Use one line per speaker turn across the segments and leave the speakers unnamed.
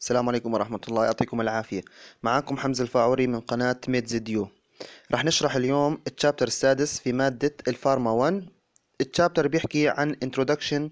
السلام عليكم ورحمة الله يعطيكم العافية معكم حمزة الفاعوري من قناة ميد زيديو رح نشرح اليوم التشابتر السادس في مادة الفارما 1 التشابتر بيحكي عن Introduction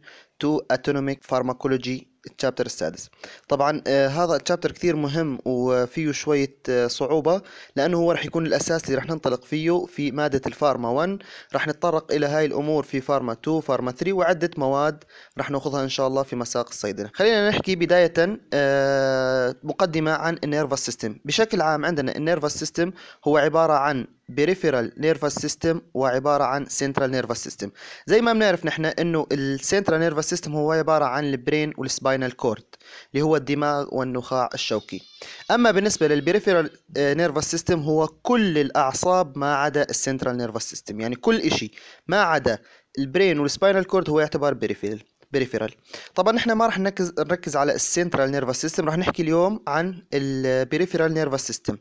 to Atomic Pharmacology التشابتر السادس طبعا آه، هذا التشابتر كثير مهم وفيه شوية آه، صعوبة لأنه هو رح يكون الأساس اللي رح ننطلق فيه في مادة الفارما 1 رح نتطرق إلى هاي الأمور في فارما 2 فارما 3 وعدة مواد رح ناخذها إن شاء الله في مساق الصيدلة خلينا نحكي بداية آه، مقدمة عن النيرفس سيستم بشكل عام عندنا النيرفس سيستم هو عبارة عن بريفيرال nervous سيستم وعبارة عن سنترال nervous سيستم زي ما بنعرف نحن انه السنترال nervous سيستم هو عبارة عن البرين والسباينال كورد اللي هو الدماغ والنخاع الشوكي اما بالنسبة للبريفيرال nervous سيستم هو كل الاعصاب ما عدا السنترال nervous سيستم يعني كل شيء ما عدا البرين والسباينال كورد هو يعتبر بريفيرال بريفيرال طبعا احنا ما راح نركز نركز على السنترال نيرفس سيستم راح نحكي اليوم عن البريفيرال نيرفس سيستم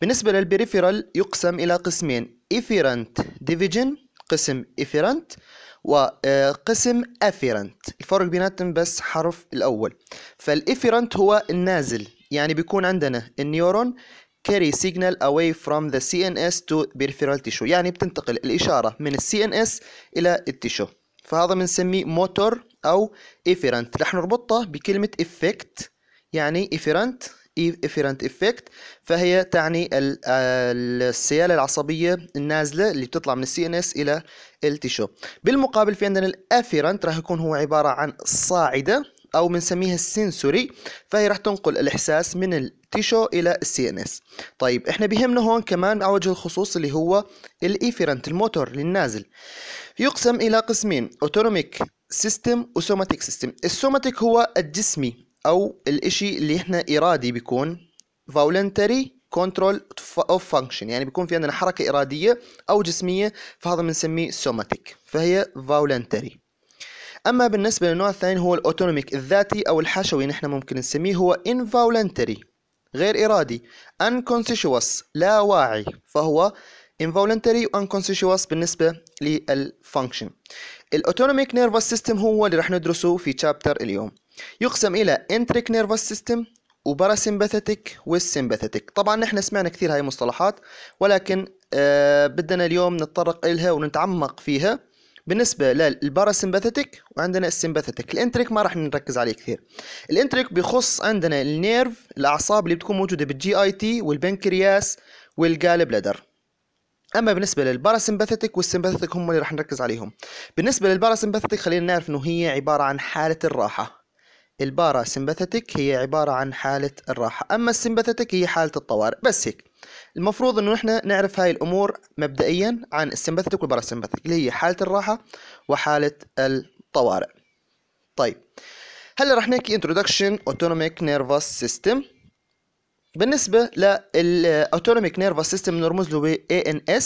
بالنسبه للبريفيرال يقسم الى قسمين افيرنت ديفيجن قسم افيرنت وقسم افيرنت الفرق بيناتهم بس حرف الاول فالافيرنت هو النازل يعني بيكون عندنا النيورون carry signal away from the CNS to peripheral tissue يعني بتنتقل الإشارة من السي CNS إلى التيشو فهذا بنسميه motor أو efferent رح نربطها بكلمة افكت يعني efferent efferent افكت فهي تعني السيالة العصبية النازلة اللي بتطلع من السي ان اس إلى التيشو بالمقابل في عندنا الافيرنت رح يكون هو عبارة عن صاعدة أو بنسميها السنسوري فهي رح تنقل الإحساس من التيشو إلى السي ان اس طيب إحنا بهمنا هون كمان على وجه الخصوص اللي هو الإيفيرنت الموتور للنازل يقسم إلى قسمين أوتونوميك سيستم وسوماتيك سيستم السوماتيك هو الجسمي او الاشي اللي احنا ارادي بيكون فولنتري كنترول اوف فانكشن يعني بيكون في عندنا حركه اراديه او جسميه فهذا بنسميه سوماتيك فهي فولنتري اما بالنسبه للنوع الثاني هو الاوتونوميك الذاتي او الحشوي نحن ممكن نسميه هو انفولنتري غير ارادي انكونسيشوس لا واعي فهو involuntary و unconspicuous بالنسبة للfunction الاوتونوميك نيرفس سيستم هو اللي رح ندرسه في تشابتر اليوم يقسم الى انتريك نيرفس سيستم وباراسمباثيتك والسمباثيتك طبعا نحن سمعنا كثير هاي المصطلحات ولكن آه بدنا اليوم نتطرق إلها ونتعمق فيها بالنسبة للباراسمباثيتك وعندنا السمباثيتك الانتريك ما راح نركز عليه كثير الانتريك بيخص عندنا النيرف الأعصاب اللي بتكون موجودة بالجي اي تي والبنكرياس والجالب لدر اما بالنسبه للباراسمباثيتك والسمباثيتك هم اللي راح نركز عليهم بالنسبه للباراسمباثيتك خلينا نعرف انه هي عباره عن حاله الراحه الباراسمباثيتك هي عباره عن حاله الراحه اما السمباثيتك هي حاله الطوارئ بس هيك المفروض انه احنا نعرف هاي الامور مبدئيا عن السمباثيتك والباراسمباثيتك اللي هي حاله الراحه وحاله الطوارئ طيب هلا رح نحكي introduction autonomic nervous system بالنسبة للأوتونوميك نيرفس سيستم نرمز له ب ANS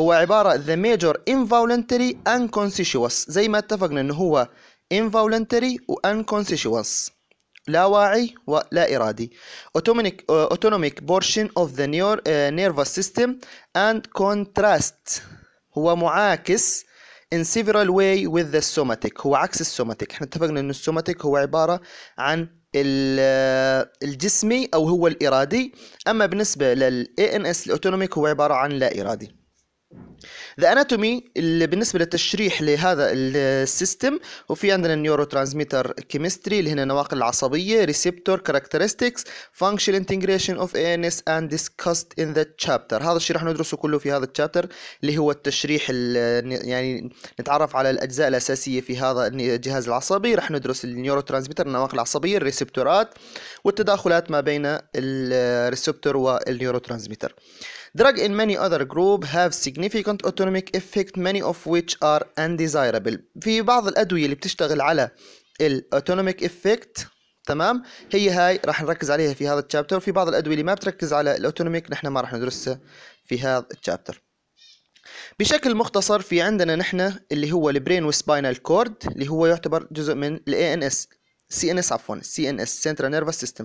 هو عبارة The Major Involuntary Unconspicuous زي ما اتفقنا إنه هو involuntary و unconspicuous لا واعي ولا إرادي autonomic, uh, autonomic portion of the neuro, uh, nervous system and contrast هو معاكس in several way with the somatic هو عكس السوماتيك احنا اتفقنا ان السوماتيك هو عبارة عن الجسمي او هو الارادي اما بالنسبه ان ANS الاوتونوميك هو عباره عن لا ارادي ذا اناتومي اللي بالنسبه للتشريح لهذا السيستم وفي عندنا النيورو ترانسميتر كيمستري اللي هنا النواقل العصبيه ريسبتور كاركترستكس فانكشن انتجريشن اوف ان اس اند ديسكاست ان ذا تشابتر هذا الشيء راح ندرسه كله في هذا التشابتر اللي هو التشريح يعني نتعرف على الاجزاء الاساسيه في هذا الجهاز العصبي راح ندرس النيورو ترانسميتر النواقل العصبيه الريسبتورات والتداخلات ما بين الريسبتور والنيورو ترانسميتر Drug and many other group have significant autonomic effect many of which are undesirable في بعض الأدوية اللي بتشتغل على الاوتونوميك افكت تمام هي هاي راح نركز عليها في هذا الشابتر وفي بعض الادويه اللي ما بتركز على الاوتونوميك نحن ما راح ندرسها في هذا الشابتر بشكل مختصر في عندنا نحن اللي هو البرين وسباينال كورد اللي هو يعتبر جزء من الاي ان اس سي ان اس عفوا سي ان اس سنترا نيرفس سيستم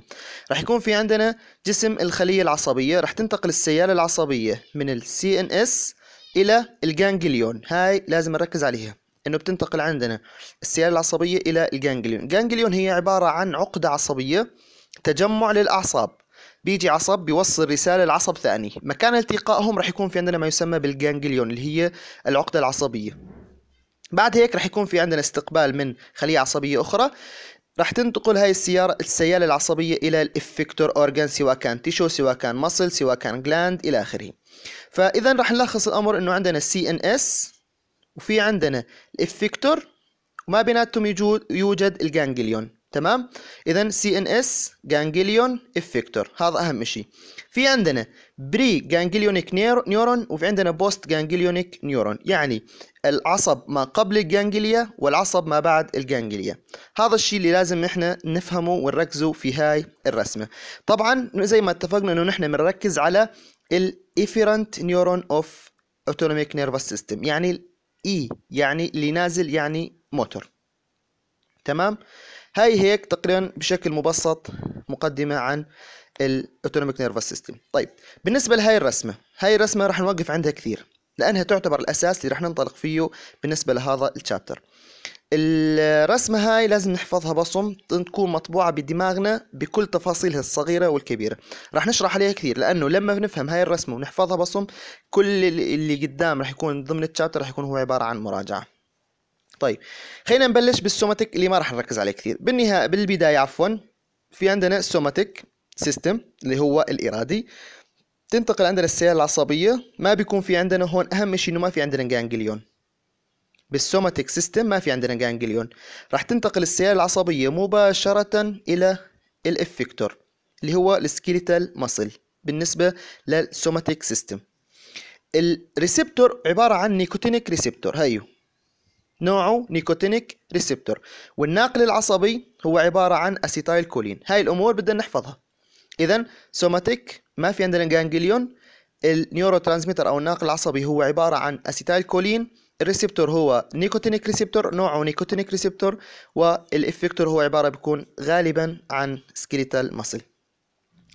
راح يكون في عندنا جسم الخليه العصبيه راح تنتقل السياله العصبيه من السي ان اس الى الجانجليون هاي لازم نركز عليها انه بتنتقل عندنا السياله العصبيه الى الجانجليون الجانجليون هي عباره عن عقده عصبيه تجمع للاعصاب بيجي عصب بيوصل رسالة لعصب ثاني مكان التقائهم راح يكون في عندنا ما يسمى بالجانجليون اللي هي العقدة العصبية بعد هيك راح يكون في عندنا استقبال من خلية عصبية أخرى راح تنتقل هاي السيارة السيالة العصبية إلى الإفكتور أورجان سواء كان تيشو سواء كان مصل سواء كان جلاند إلى آخره فإذا راح نلخص الأمر إنه عندنا السي إن إس وفي عندنا الإفكتور وما بيناتهم يوجد الجانجليون تمام إذا سي إن إس جانجليون إفكتور هذا أهم شيء في عندنا بري جانجليونيك نيورون وفي عندنا بوست جانجليونيك نيورون يعني العصب ما قبل الجانجليا والعصب ما بعد الجانجليا هذا الشيء اللي لازم احنا نفهمه ونركزه في هاي الرسمه طبعا زي ما اتفقنا انه نحن بنركز على الافيرنت نيورون اوف اوتونوميك نيرفس سيستم يعني الاي e، يعني اللي نازل يعني موتور تمام هاي هيك تقريبا بشكل مبسط مقدمة عن الاوتونوميك نيرفس سيستم طيب بالنسبة لهاي الرسمة هاي الرسمة رح نوقف عندها كثير لأنها تعتبر الأساس اللي رح ننطلق فيه بالنسبة لهذا الشابتر الرسمة هاي لازم نحفظها بصم تكون مطبوعة بدماغنا بكل تفاصيلها الصغيرة والكبيرة رح نشرح عليها كثير لأنه لما بنفهم هاي الرسمة ونحفظها بصم كل اللي قدام رح يكون ضمن التشابتر رح يكون هو عبارة عن مراجعة طيب خلينا نبلش بالسوماتيك اللي ما راح نركز عليه كثير بالنهايه بالبدايه عفوا في عندنا السوماتيك سيستم اللي هو الارادي تنتقل عندنا السيال العصبية ما بيكون في عندنا هون أهم شيء إنه ما في عندنا جانجليون بالسوماتيك سيستم ما في عندنا جانجليون راح تنتقل السيال العصبية مباشرة إلى الإفكتور اللي هو السكيليتال ماسل بالنسبة للسوماتيك سيستم الريسبتور عبارة عن نيكوتينيك ريسبتور هيو نوعه نيكوتينيك ريسبتور والناقل العصبي هو عبارة عن أسيتايل كولين هاي الأمور بدنا نحفظها إذا سوماتيك ما في عندنا جانجليون النيورو ترانسميتر أو الناقل العصبي هو عبارة عن أسيتايل كولين الريسبتور هو نيكوتينيك ريسبتور نوعه نيكوتينيك ريسبتور والإفكتور هو عبارة بيكون غالبا عن سكيليتال ماسل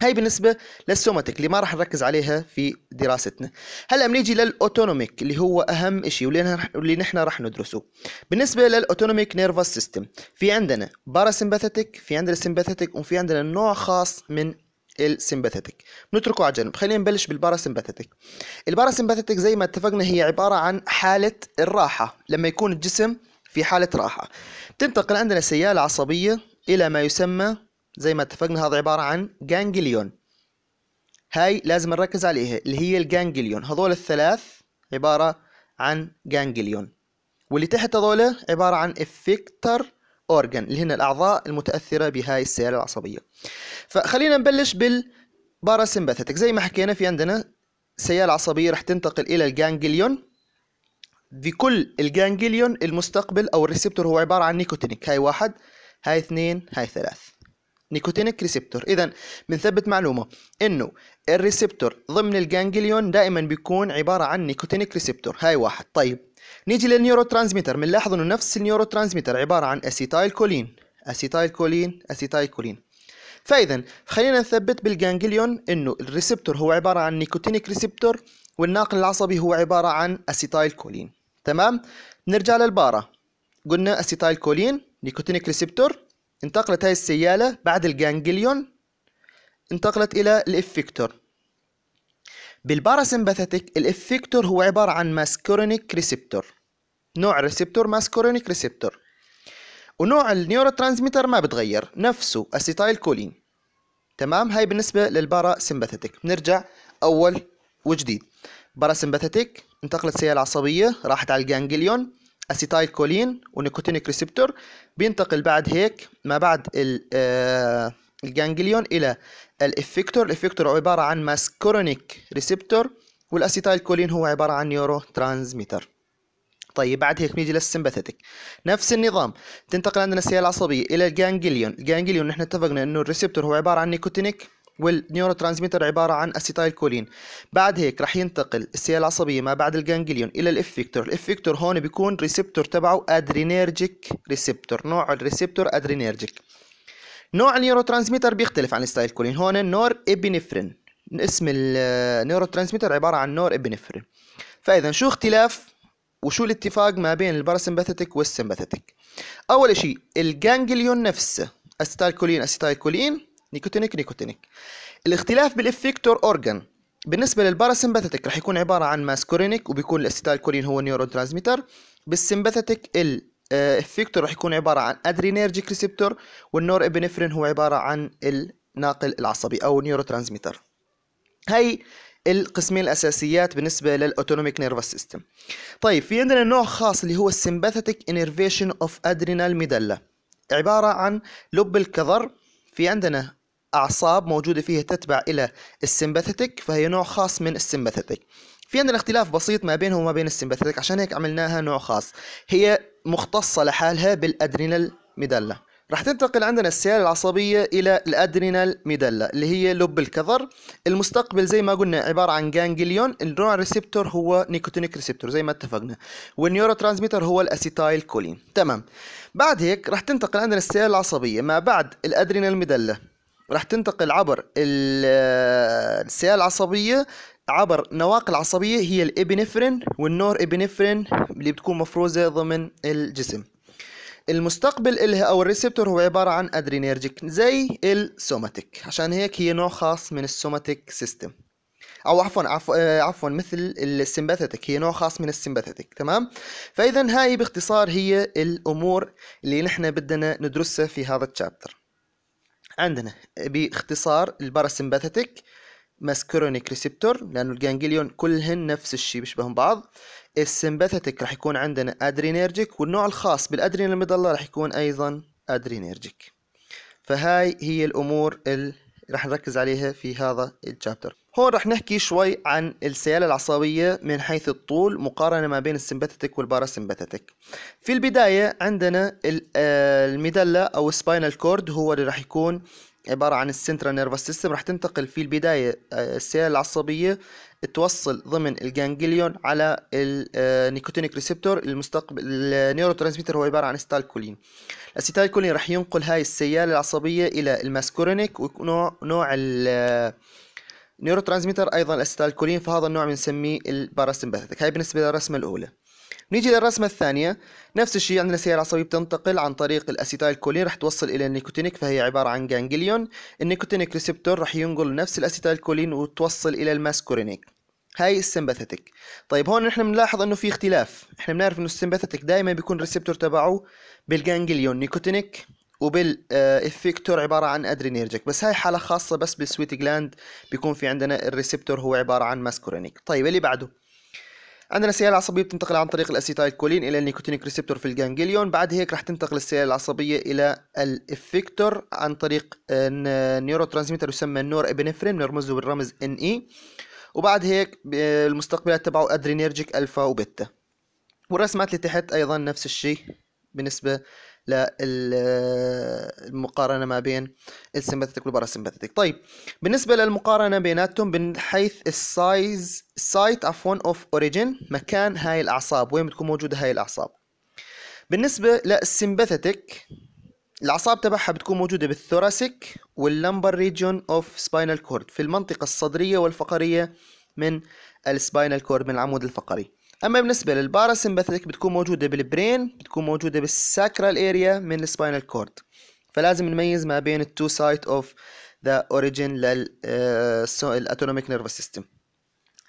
هاي بالنسبة للسوماتيك اللي ما راح نركز عليها في دراستنا هلا بنيجي للأوتونوميك اللي هو أهم إشي واللي نحن راح ندرسه بالنسبة للأوتونوميك نيرفس سيستم في عندنا باراسمباثيتك في عندنا سمباثيتك وفي عندنا نوع خاص من السمباثيتك نتركه على جنب خلينا نبلش بالباراسمباثيتك الباراسمباثيتك زي ما اتفقنا هي عبارة عن حالة الراحة لما يكون الجسم في حالة راحة تنتقل عندنا سيالة عصبية إلى ما يسمى زي ما اتفقنا هذا عبارة عن جانجليون هاي لازم نركز عليها اللي هي الجانجليون هذول الثلاث عبارة عن جانجليون واللي تحت هذول عبارة عن افكتر اورجان اللي هن الأعضاء المتأثرة بهاي السيالة العصبية فخلينا نبلش بالباراسمباثيتك زي ما حكينا في عندنا سيالة عصبية رح تنتقل إلى الجانجليون في كل الجانجليون المستقبل أو الريسبتور هو عبارة عن نيكوتينيك هاي واحد هاي اثنين هاي ثلاث نيكوتينيك ريسبتور اذا بنثبت معلومه انه الريسبتور ضمن الجانجليون دائما بيكون عباره عن نيكوتينيك ريسبتور هاي واحد طيب نيجي للنيورو ترانسميتر بنلاحظ انه نفس النيورو ترانسميتر عباره عن اسيتايل كولين اسيتايل كولين اسيتايل كولين فاذا خلينا نثبت بالجانجليون انه الريسبتور هو عباره عن نيكوتينيك ريسبتور والناقل العصبي هو عباره عن اسيتايل كولين تمام نرجع للبارة قلنا اسيتايل كولين نيكوتينيك ريسبتور انتقلت هاي السيالة بعد الجانجليون انتقلت إلى الإفكتور بالباراسمباثيك الإفكتور هو عبارة عن ماسكورينيك ريسبتور نوع ريسبتور ماسكورينيك ريسبتور ونوع النيورو ترانسميتر ما بتغير نفسه أسيتايل كولين تمام هاي بالنسبة للباراسمباثيك بنرجع أول وجديد باراسمباثيك انتقلت سيالة عصبية راحت على الجانجليون اسيتايل كولين ونيكوتينيك ريسبتور بينتقل بعد هيك ما بعد آه، الجانجليون الى الافكتور الافكتور عباره عن ماسكورونيك ريسبتور والاسيتايل كولين هو عباره عن نيورو ترانزميتر طيب بعد هيك بنيجي للسمباثيتك نفس النظام تنتقل عندنا السيال العصبية إلى الجانجليون الجانجليون نحن اتفقنا إنه الريسبتور هو عبارة عن نيكوتينيك والنيورو ترانسميتر عبارة عن أسيتايل كولين بعد هيك رح ينتقل السيال العصبية ما بعد الجانجليون إلى الإفكتور الإفكتور هون بيكون ريسبتور تبعه أدرينيرجيك ريسبتور نوع الريسبتور أدرينيرجيك نوع النيورو ترانسميتر بيختلف عن الستايل كولين هون النور إبنفرين اسم النيورو ترانسميتر عبارة عن نور إبنفرين فإذا شو اختلاف وشو الاتفاق ما بين الباراسمباثيتك والسمباثيتك أول شيء الجانجليون نفسه أسيتايل كولين أسيتايل كولين نيكوتينيك نيكوتينيك الاختلاف بالافكتور اورجان بالنسبة للباراسمباثيك رح يكون عبارة عن ماسكورينيك وبيكون الاستيتال كولين هو نيورو ترانسميتر بالسمباثيتك الافكتور آه، رح يكون عبارة عن ادرينيرجيك ريسبتور والنور ابنفرين هو عبارة عن الناقل العصبي او نيورو ترانسميتر هاي القسمين الاساسيات بالنسبه للاوتونوميك نيرفس سيستم طيب في عندنا نوع خاص اللي هو السمباثيتك انيرفيشن اوف ادرينال ميدلا عباره عن لب الكظر في عندنا أعصاب موجودة فيها تتبع إلى السيمباثيتك فهي نوع خاص من السيمباثيتك في عندنا اختلاف بسيط ما بينها وما بين السيمباثيتك عشان هيك عملناها نوع خاص هي مختصة لحالها بالأدرينال ميدالا راح تنتقل عندنا السيالة العصبية إلى الأدرينال ميدلا اللي هي لب الكظر المستقبل زي ما قلنا عبارة عن جانجليون النوع ريسبتور هو نيكوتينيك ريسبتور زي ما اتفقنا والنيورو ترانسميتر هو الأسيتايل كولين تمام بعد هيك راح تنتقل عندنا السيالة العصبية ما بعد الأدرينال ميدلا راح تنتقل عبر السيالة العصبية عبر نواقل عصبية هي الإبنفرين والنور إبنفرين اللي بتكون مفروزة ضمن الجسم المستقبل إلها أو الريسبتور هو عبارة عن أدرينيرجيك زي السوماتيك عشان هيك هي نوع خاص من السوماتيك سيستم او عفوا عفوا عفوا مثل السمباثيتك هي نوع خاص من السمباثيتك تمام فاذا هاي باختصار هي الامور اللي نحن بدنا ندرسها في هذا التشابتر عندنا باختصار الباراسمباثيتك ماسكرونيك ريسبتور لانه الجانجليون كلهن نفس الشيء بيشبهن بعض السمباثيتك راح يكون عندنا ادرينيرجيك والنوع الخاص بالادرينال المضلة راح يكون ايضا ادرينيرجيك فهاي هي الامور اللي راح نركز عليها في هذا الشابتر هون راح نحكي شوي عن السيالة العصبية من حيث الطول مقارنة ما بين السمباثيتك والباراسمباثيتك في البداية عندنا آه، المدلة أو سباينال كورد هو اللي راح يكون عبارة عن السنترا نيرفس سيستم رح تنتقل في البداية آه، السيال العصبية توصل ضمن الجانجليون على النيكوتينيك ريسبتور المستقبل النيورو ترانسميتر هو عبارة عن ستالكولين الستالكولين رح ينقل هاي السيالة العصبية إلى الماسكورينيك ونوع نوع ال نيورو آه، ترانسميتر أيضا الستالكولين فهذا النوع بنسميه الباراسمباثيك هاي بالنسبة للرسمة الأولى نيجي للرسمة الثانية نفس الشيء عندنا سيارة عصبية بتنتقل عن طريق الأسيتايل كولين رح توصل إلى النيكوتينيك فهي عبارة عن جانجليون النيكوتينيك ريسبتور رح ينقل نفس الأسيتايل كولين وتوصل إلى الماسكورينيك هاي السمباثيتك طيب هون نحن بنلاحظ انه في اختلاف احنا بنعرف انه السمباثيتك دائما بيكون الريسبتور تبعه بالجانجليون نيكوتينيك وبالافكتور آه، عبارة عن ادرينيرجيك بس هاي حالة خاصة بس بالسويت جلاند بيكون في عندنا الريسبتور هو عبارة عن ماسكورينيك طيب اللي بعده عندنا السيالة العصبية بتنتقل عن طريق الاسيتايل كولين الى النيكوتينيك ريسبتور في الجانجليون بعد هيك راح تنتقل السيالة العصبية الى الافكتور عن طريق نيورو ترانسميتر يسمى النور ابنفرين بنرمز بالرمز NE وبعد هيك المستقبلات تبعه ادرينيرجيك الفا وبيتا والرسمات اللي تحت ايضا نفس الشيء بالنسبة للمقارنة ما بين السمباثيتك والباراسمباثيتك طيب بالنسبة للمقارنة بيناتهم من حيث السايز سايت عفوا اوف اوريجين مكان هاي الأعصاب وين بتكون موجودة هاي الأعصاب بالنسبة للسمباثيتك الأعصاب تبعها بتكون موجودة بالثوراسيك واللمبر ريجون اوف سباينال كورد في المنطقة الصدرية والفقرية من السباينال كورد من العمود الفقري اما بالنسبه للباراسمباثيك بتكون موجوده بالبرين بتكون موجوده بالساكرال اريا من السباينال كورد فلازم نميز ما بين التو سايت اوف ذا اوريجين آه، للاتونوميك نيرفس سيستم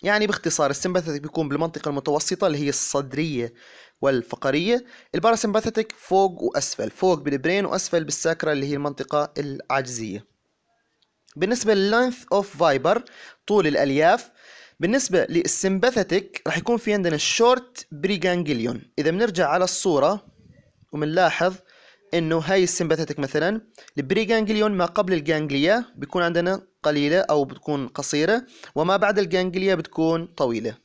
يعني باختصار السمباثيتك بيكون بالمنطقة المتوسطة اللي هي الصدرية والفقرية الباراسمباثيتك فوق وأسفل فوق بالبرين وأسفل بالساكرة اللي هي المنطقة العجزية بالنسبة للنث اوف فايبر طول الألياف بالنسبة للسمباثيتك راح يكون في عندنا الشورت بريجانجليون إذا بنرجع على الصورة وبنلاحظ إنه هاي السمباثيتك مثلا البريجانجليون ما قبل الجانجليا بيكون عندنا قليلة أو بتكون قصيرة وما بعد الجانجليا بتكون طويلة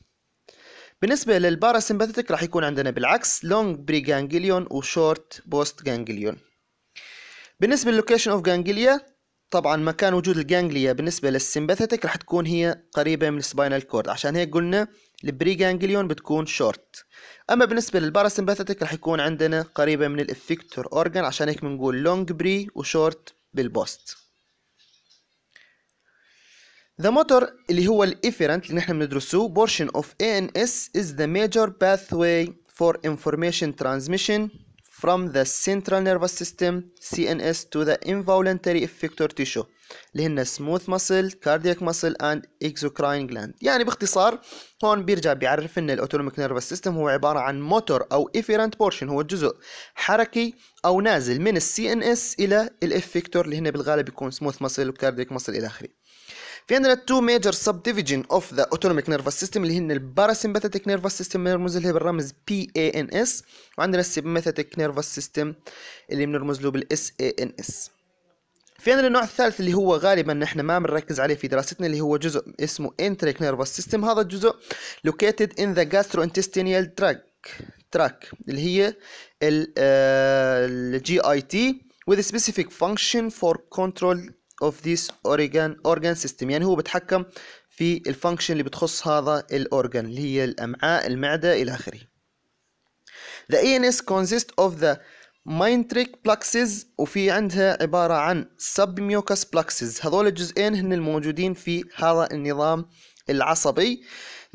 بالنسبة للباراسمباثيتك راح يكون عندنا بالعكس لونج بريجانجليون وشورت بوست جانجليون بالنسبة للوكيشن اوف جانجليا طبعا مكان وجود الجانجليا بالنسبة للسمباثيتك رح تكون هي قريبة من السباينال كورد عشان هيك قلنا البري جانجليون بتكون شورت أما بالنسبة للباراسمباثيتك رح يكون عندنا قريبة من الإفكتور أورجان عشان هيك بنقول لونج بري وشورت بالبوست ذا موتور اللي هو الافيرنت اللي نحن بندرسوه اوف ان اس is the major pathway for information transmission from the central nervous system CNS to the involuntary effector tissue اللي هن smooth muscle, cardiac muscle and exocrine gland يعني باختصار هون بيرجع بيعرف لنا الاوتونوميك nervous سيستم هو عبارة عن موتور أو efferent portion هو الجزء حركي أو نازل من ال CNS إلى الافكتور اللي هن بالغالب بيكون smooth muscle cardiac muscle إلى آخره في عندنا تو ميجر سب ديفيجن اوف ذا اوتونوميك نيرفس سيستم اللي هن الباراسمباثيك نيرفس سيستم بنرمز لها بالرمز بي اي ان اس وعندنا السمباثيك نيرفس سيستم اللي بنرمز له بالاس اي ان اس في عندنا النوع الثالث اللي هو غالبا نحن ما بنركز عليه في دراستنا اللي هو جزء اسمه انتريك نيرفس سيستم هذا الجزء لوكيتد ان ذا جاسترو انتستينيال تراك تراك اللي هي الجي اي تي with a specific function for control of this organ organ system يعني هو بتحكم في الفانكشن اللي بتخص هذا الاورجان اللي هي الامعاء المعده الى اخره The ENS consist of the ماينتريك plexus وفي عندها عبارة عن submucous plexus هذول الجزئين هن الموجودين في هذا النظام العصبي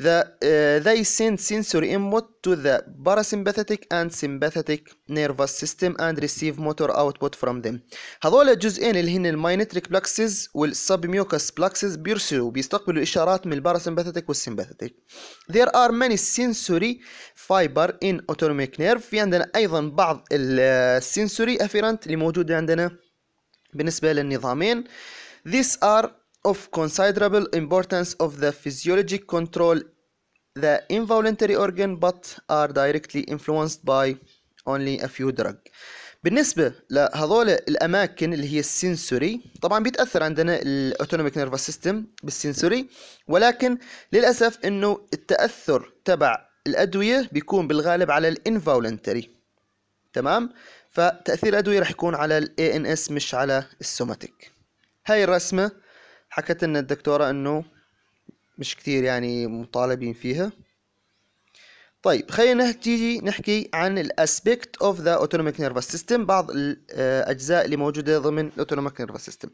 the, uh, they send sensory input to the parasympathetic and sympathetic nervous system and receive motor output from them هذول الجزئين اللي هن الماينتريك بلاكسز والسبميوكس بلاكسز بيرسلوا بيستقبلوا اشارات من الباراسمباثيتك والسمباثيتك there are many sensory fiber in autonomic nerve في عندنا أيضا بعض السنسوري أفيرنت uh, اللي موجودة عندنا بالنسبة للنظامين these are of considerable importance of the physiologic control the involuntary organ but are directly influenced by only a few drug بالنسبة لهذول الأماكن اللي هي السنسوري طبعا بيتأثر عندنا الأوتونوميك نيرفس سيستم بالسنسوري ولكن للأسف أنه التأثر تبع الأدوية بيكون بالغالب على الانفولنتري تمام فتأثير الأدوية رح يكون على ال ANS مش على السوماتيك هاي الرسمة حكت ان الدكتورة انه مش كتير يعني مطالبين فيها طيب خلينا نيجي نحكي عن الاسبكت اوف ذا اوتونوميك نيرفس سيستم بعض الاجزاء آه، اللي موجوده ضمن الاوتونوميك نيرفس سيستم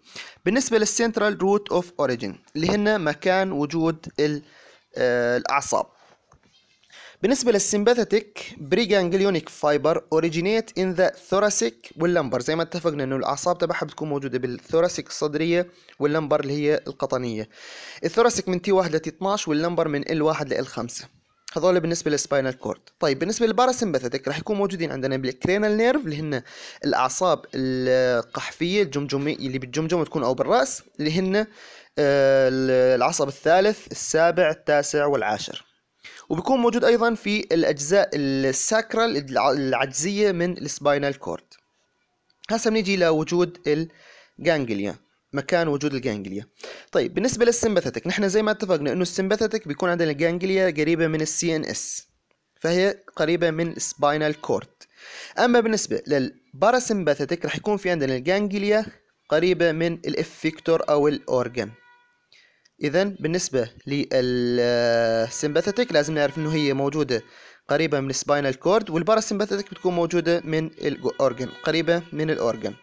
بالنسبه للسنترال روت اوف اوريجين اللي هن مكان وجود آه، الاعصاب بالنسبة للسمباثيتك بريجانجليونيك فايبر اوريجينيت ان ذا ثوراسيك واللمبر زي ما اتفقنا انه الاعصاب تبعها بتكون موجودة بالثوراسيك الصدرية واللمبر اللي هي القطنية الثوراسيك من تي 1 ل تي 12 واللمبر من ال 1 ل ال 5 هذول بالنسبه للسباينال كورد طيب بالنسبه للباراسمباثيك رح يكون موجودين عندنا بالكرينال نيرف اللي هن الاعصاب القحفيه الجمجميه اللي بالجمجمه تكون او بالراس اللي هن آه، العصب الثالث السابع التاسع والعاشر وبيكون موجود أيضا في الأجزاء الساكرال العجزية من السباينال كورد هسه بنيجي لوجود الجانجليا مكان وجود الجانجليا طيب بالنسبة للسمباثيتك نحن زي ما اتفقنا انه السمباثيتك بيكون عندنا الجانجليا قريبة من السي ان اس فهي قريبة من السباينال كورد اما بالنسبة للباراسمباثيتك رح يكون في عندنا الجانجليا قريبة من الافكتور او الاورجن اذا بالنسبه للسمباثيتك لازم نعرف انه هي موجوده قريبه من السباينال كورد والباراسمباثيتك بتكون موجوده من الاورجن قريبه من الاورجن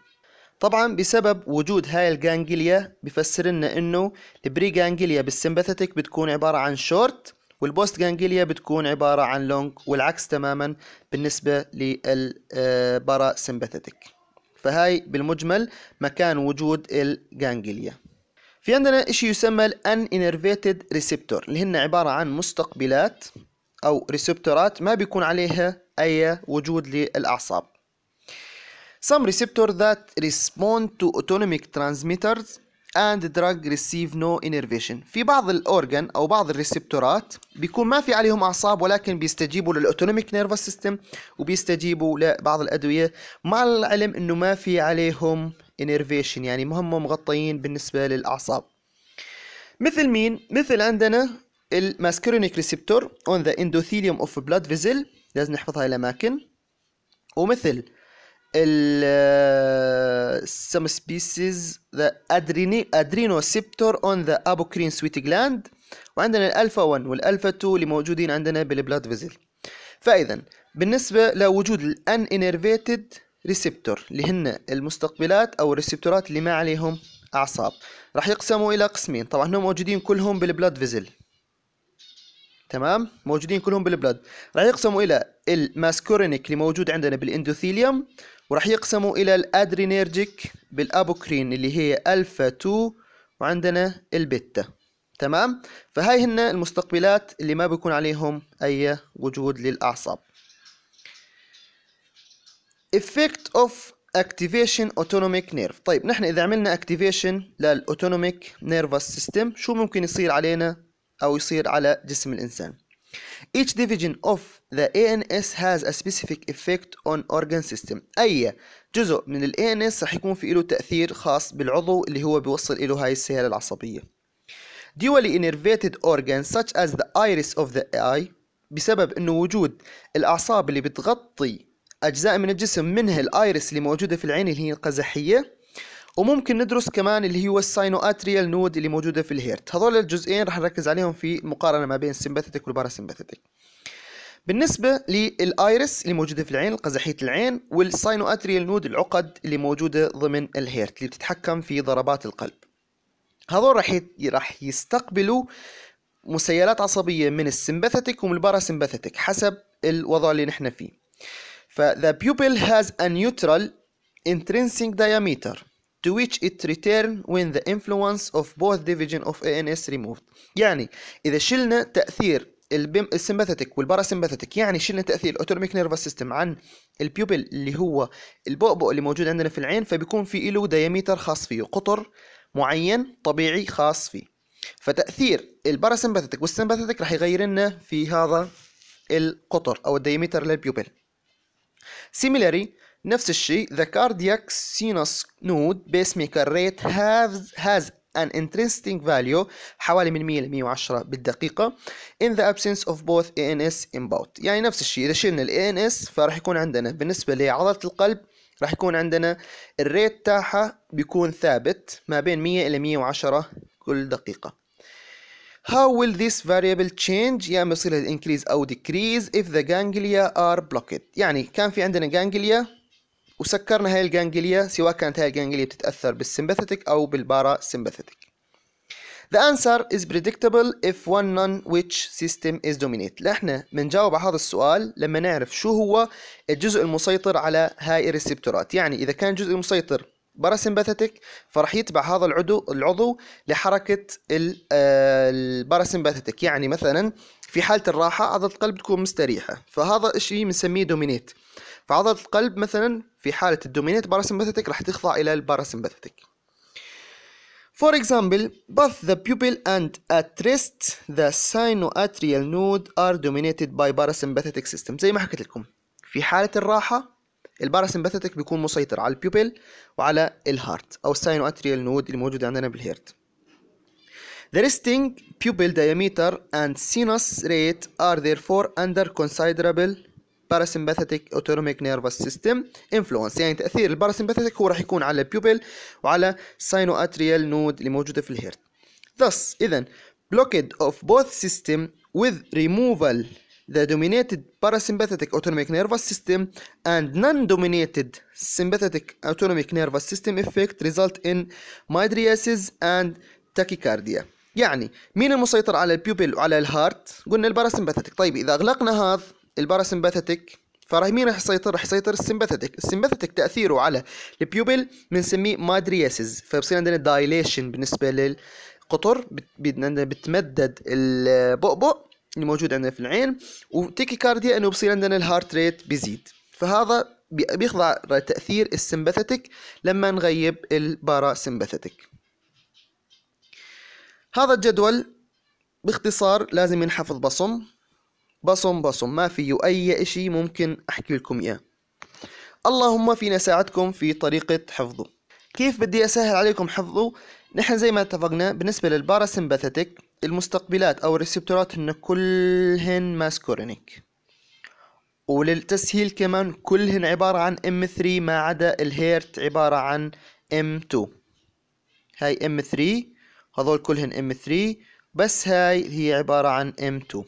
طبعا بسبب وجود هاي الجانجليا بفسر لنا انه البري جانجليا بالسمباثيتك بتكون عباره عن شورت والبوست جانجليا بتكون عباره عن لونج والعكس تماما بالنسبه للباراسمباثيتك آه، فهاي بالمجمل مكان وجود الجانجليا في عندنا شيء يسمى الان انرفيتد ريسبتور اللي هن عبارة عن مستقبلات أو ريسبتورات ما بيكون عليها أي وجود للأعصاب Some receptor that respond to autonomic transmitters and drug receive no innervation في بعض الأورجن أو بعض الريسبتورات بيكون ما في عليهم أعصاب ولكن بيستجيبوا للأوتونوميك نيرفس سيستم وبيستجيبوا لبعض الأدوية مع العلم أنه ما في عليهم انرفيشن يعني مهم مغطيين بالنسبة للأعصاب مثل مين؟ مثل عندنا الماسكرونيك ريسبتور اون ذا اندوثيليوم اوف بلاد فيزل لازم نحفظ هاي الأماكن ومثل ال some species the receptor on the apocrine sweat gland وعندنا الالفا 1 والالفا 2 اللي موجودين عندنا بالبلاد فيزل فاذا بالنسبه لوجود الان انرفيتد ريسبتور اللي هن المستقبلات أو الريسبتورات اللي ما عليهم أعصاب راح يقسموا إلى قسمين طبعا هم موجودين كلهم بالبلاد فيزل تمام موجودين كلهم بالبلاد راح يقسموا إلى الماسكورينيك اللي موجود عندنا بالاندوثيليوم وراح يقسموا إلى الأدرينيرجيك بالأبوكرين اللي هي ألفا 2 وعندنا البيتا تمام فهاي هن المستقبلات اللي ما بيكون عليهم أي وجود للأعصاب effect of activation autonomic nerve طيب نحن إذا عملنا activation للautonomic nervous system شو ممكن يصير علينا أو يصير على جسم الإنسان Each division of the ANS has a specific effect on organ system أي جزء من ال ANS رح يكون في له تأثير خاص بالعضو اللي هو بيوصل له هاي السيالة العصبية Dually innervated organs such as the iris of the eye بسبب أنه وجود الأعصاب اللي بتغطي أجزاء من الجسم منها الآيرس اللي موجودة في العين اللي هي القزحية وممكن ندرس كمان اللي هو الساينو اتريال نود اللي موجودة في الهيرت هذول الجزئين راح نركز عليهم في مقارنة ما بين السيمباثيتك والباراسيمباثيتك بالنسبة للآيرس اللي موجودة في العين قزحية العين والساينو اتريال نود العقد اللي موجودة ضمن الهيرت اللي بتتحكم في ضربات القلب هذول راح راح يستقبلوا مسيلات عصبية من السيمباثيتك ومن الباراسيمباثيتك حسب الوضع اللي نحن فيه فthe pupil has a neutral intrinsic diameter to which it return when the influence of both division of ANS removed يعني إذا شلنا تأثير البيم السمباثيتك والباراسمباثيتك يعني شلنا تاثير الأوتوميك نيرفس سيستم عن البيوبل اللي هو البؤبؤ اللي موجود عندنا في العين فبيكون في له دايمتر خاص فيه قطر معين طبيعي خاص فيه فتاثير الباراسمباثيتك والسمباثيتك راح يغير لنا في هذا القطر او الدايمتر للبيوبل Similarly, نفس الشيء the cardiac sinus node pacemaker rate has, has an interesting value حوالي من 100 ل 110 بالدقيقة in the absence of both ANS input يعني نفس الشيء إذا شلنا ال ANS فراح يكون عندنا بالنسبة لعضلة القلب راح يكون عندنا الريت تاعها بيكون ثابت ما بين 100 إلى 110 كل دقيقة How will this variable change يا اما يصير increase او decrease if the ganglia are blocked يعني كان في عندنا ganglia وسكرنا هاي الجانجليا سواء كانت هاي الجانجليا بتتاثر بالسمباثيتك او بالبارا سمباثيتك The answer is predictable if one non which system is dominant. لا احنا بنجاوب على هذا السؤال لما نعرف شو هو الجزء المسيطر على هاي الريسبتورات، يعني إذا كان الجزء المسيطر باراسمباثيتك فراح يتبع هذا العضو العضو لحركه آه، الباراسمباثيتك يعني مثلا في حاله الراحه عضله القلب تكون مستريحه فهذا الشيء بنسميه دومينيت فعضله القلب مثلا في حاله الدومينيت باراسمباثيتك راح تخضع الى الباراسمباثيتك For example, both the pupil and at rest the sinoatrial node are dominated by parasympathetic system زي ما حكيت لكم في حالة الراحة الباراسمباثيتك بيكون مسيطر على البيوبيل وعلى الهارت او الساينو اتريال نود الموجوده عندنا بالهيرت The resting pupil diameter and sinus rate are therefore under considerable parasympathetic autonomic nervous system influence يعني تأثير الباراسمباثيتك هو راح يكون على البيوبيل وعلى الساينو اتريال نود اللي موجودة في الهيرت Thus إذا blockage of both system with removal the dominated parasympathetic autonomic nervous system and non-dominated sympathetic autonomic nervous system effect result in mydriasis and tachycardia يعني مين المسيطر على البيوبل وعلى الهارت قلنا الباراسمباثيتك طيب اذا اغلقنا هذا الباراسمباثيتك فراح مين راح يسيطر راح يسيطر السمباثيتك السمباثيتك تاثيره على البيوبل بنسميه مادرياسز فبصير عندنا دايليشن بالنسبه للقطر بتمدد البؤبؤ اللي موجود عندنا في العين وتيكي كارديا انه بصير عندنا الهارت ريت بيزيد فهذا بيخضع لتاثير السمباثيتك لما نغيب الباراسمباثيتك هذا الجدول باختصار لازم ينحفظ بصم بصم بصم ما فيه أي شيء ممكن أحكي لكم إياه اللهم فينا ساعدكم في طريقة حفظه كيف بدي أسهل عليكم حفظه نحن زي ما اتفقنا بالنسبة للباراسمباثيتك المستقبلات أو الريسبتورات هن كلهن ماسكورينيك وللتسهيل كمان كلهن عبارة عن M3 ما عدا الهيرت عبارة عن M2 هاي M3 هذول كلهن M3 بس هاي هي عبارة عن M2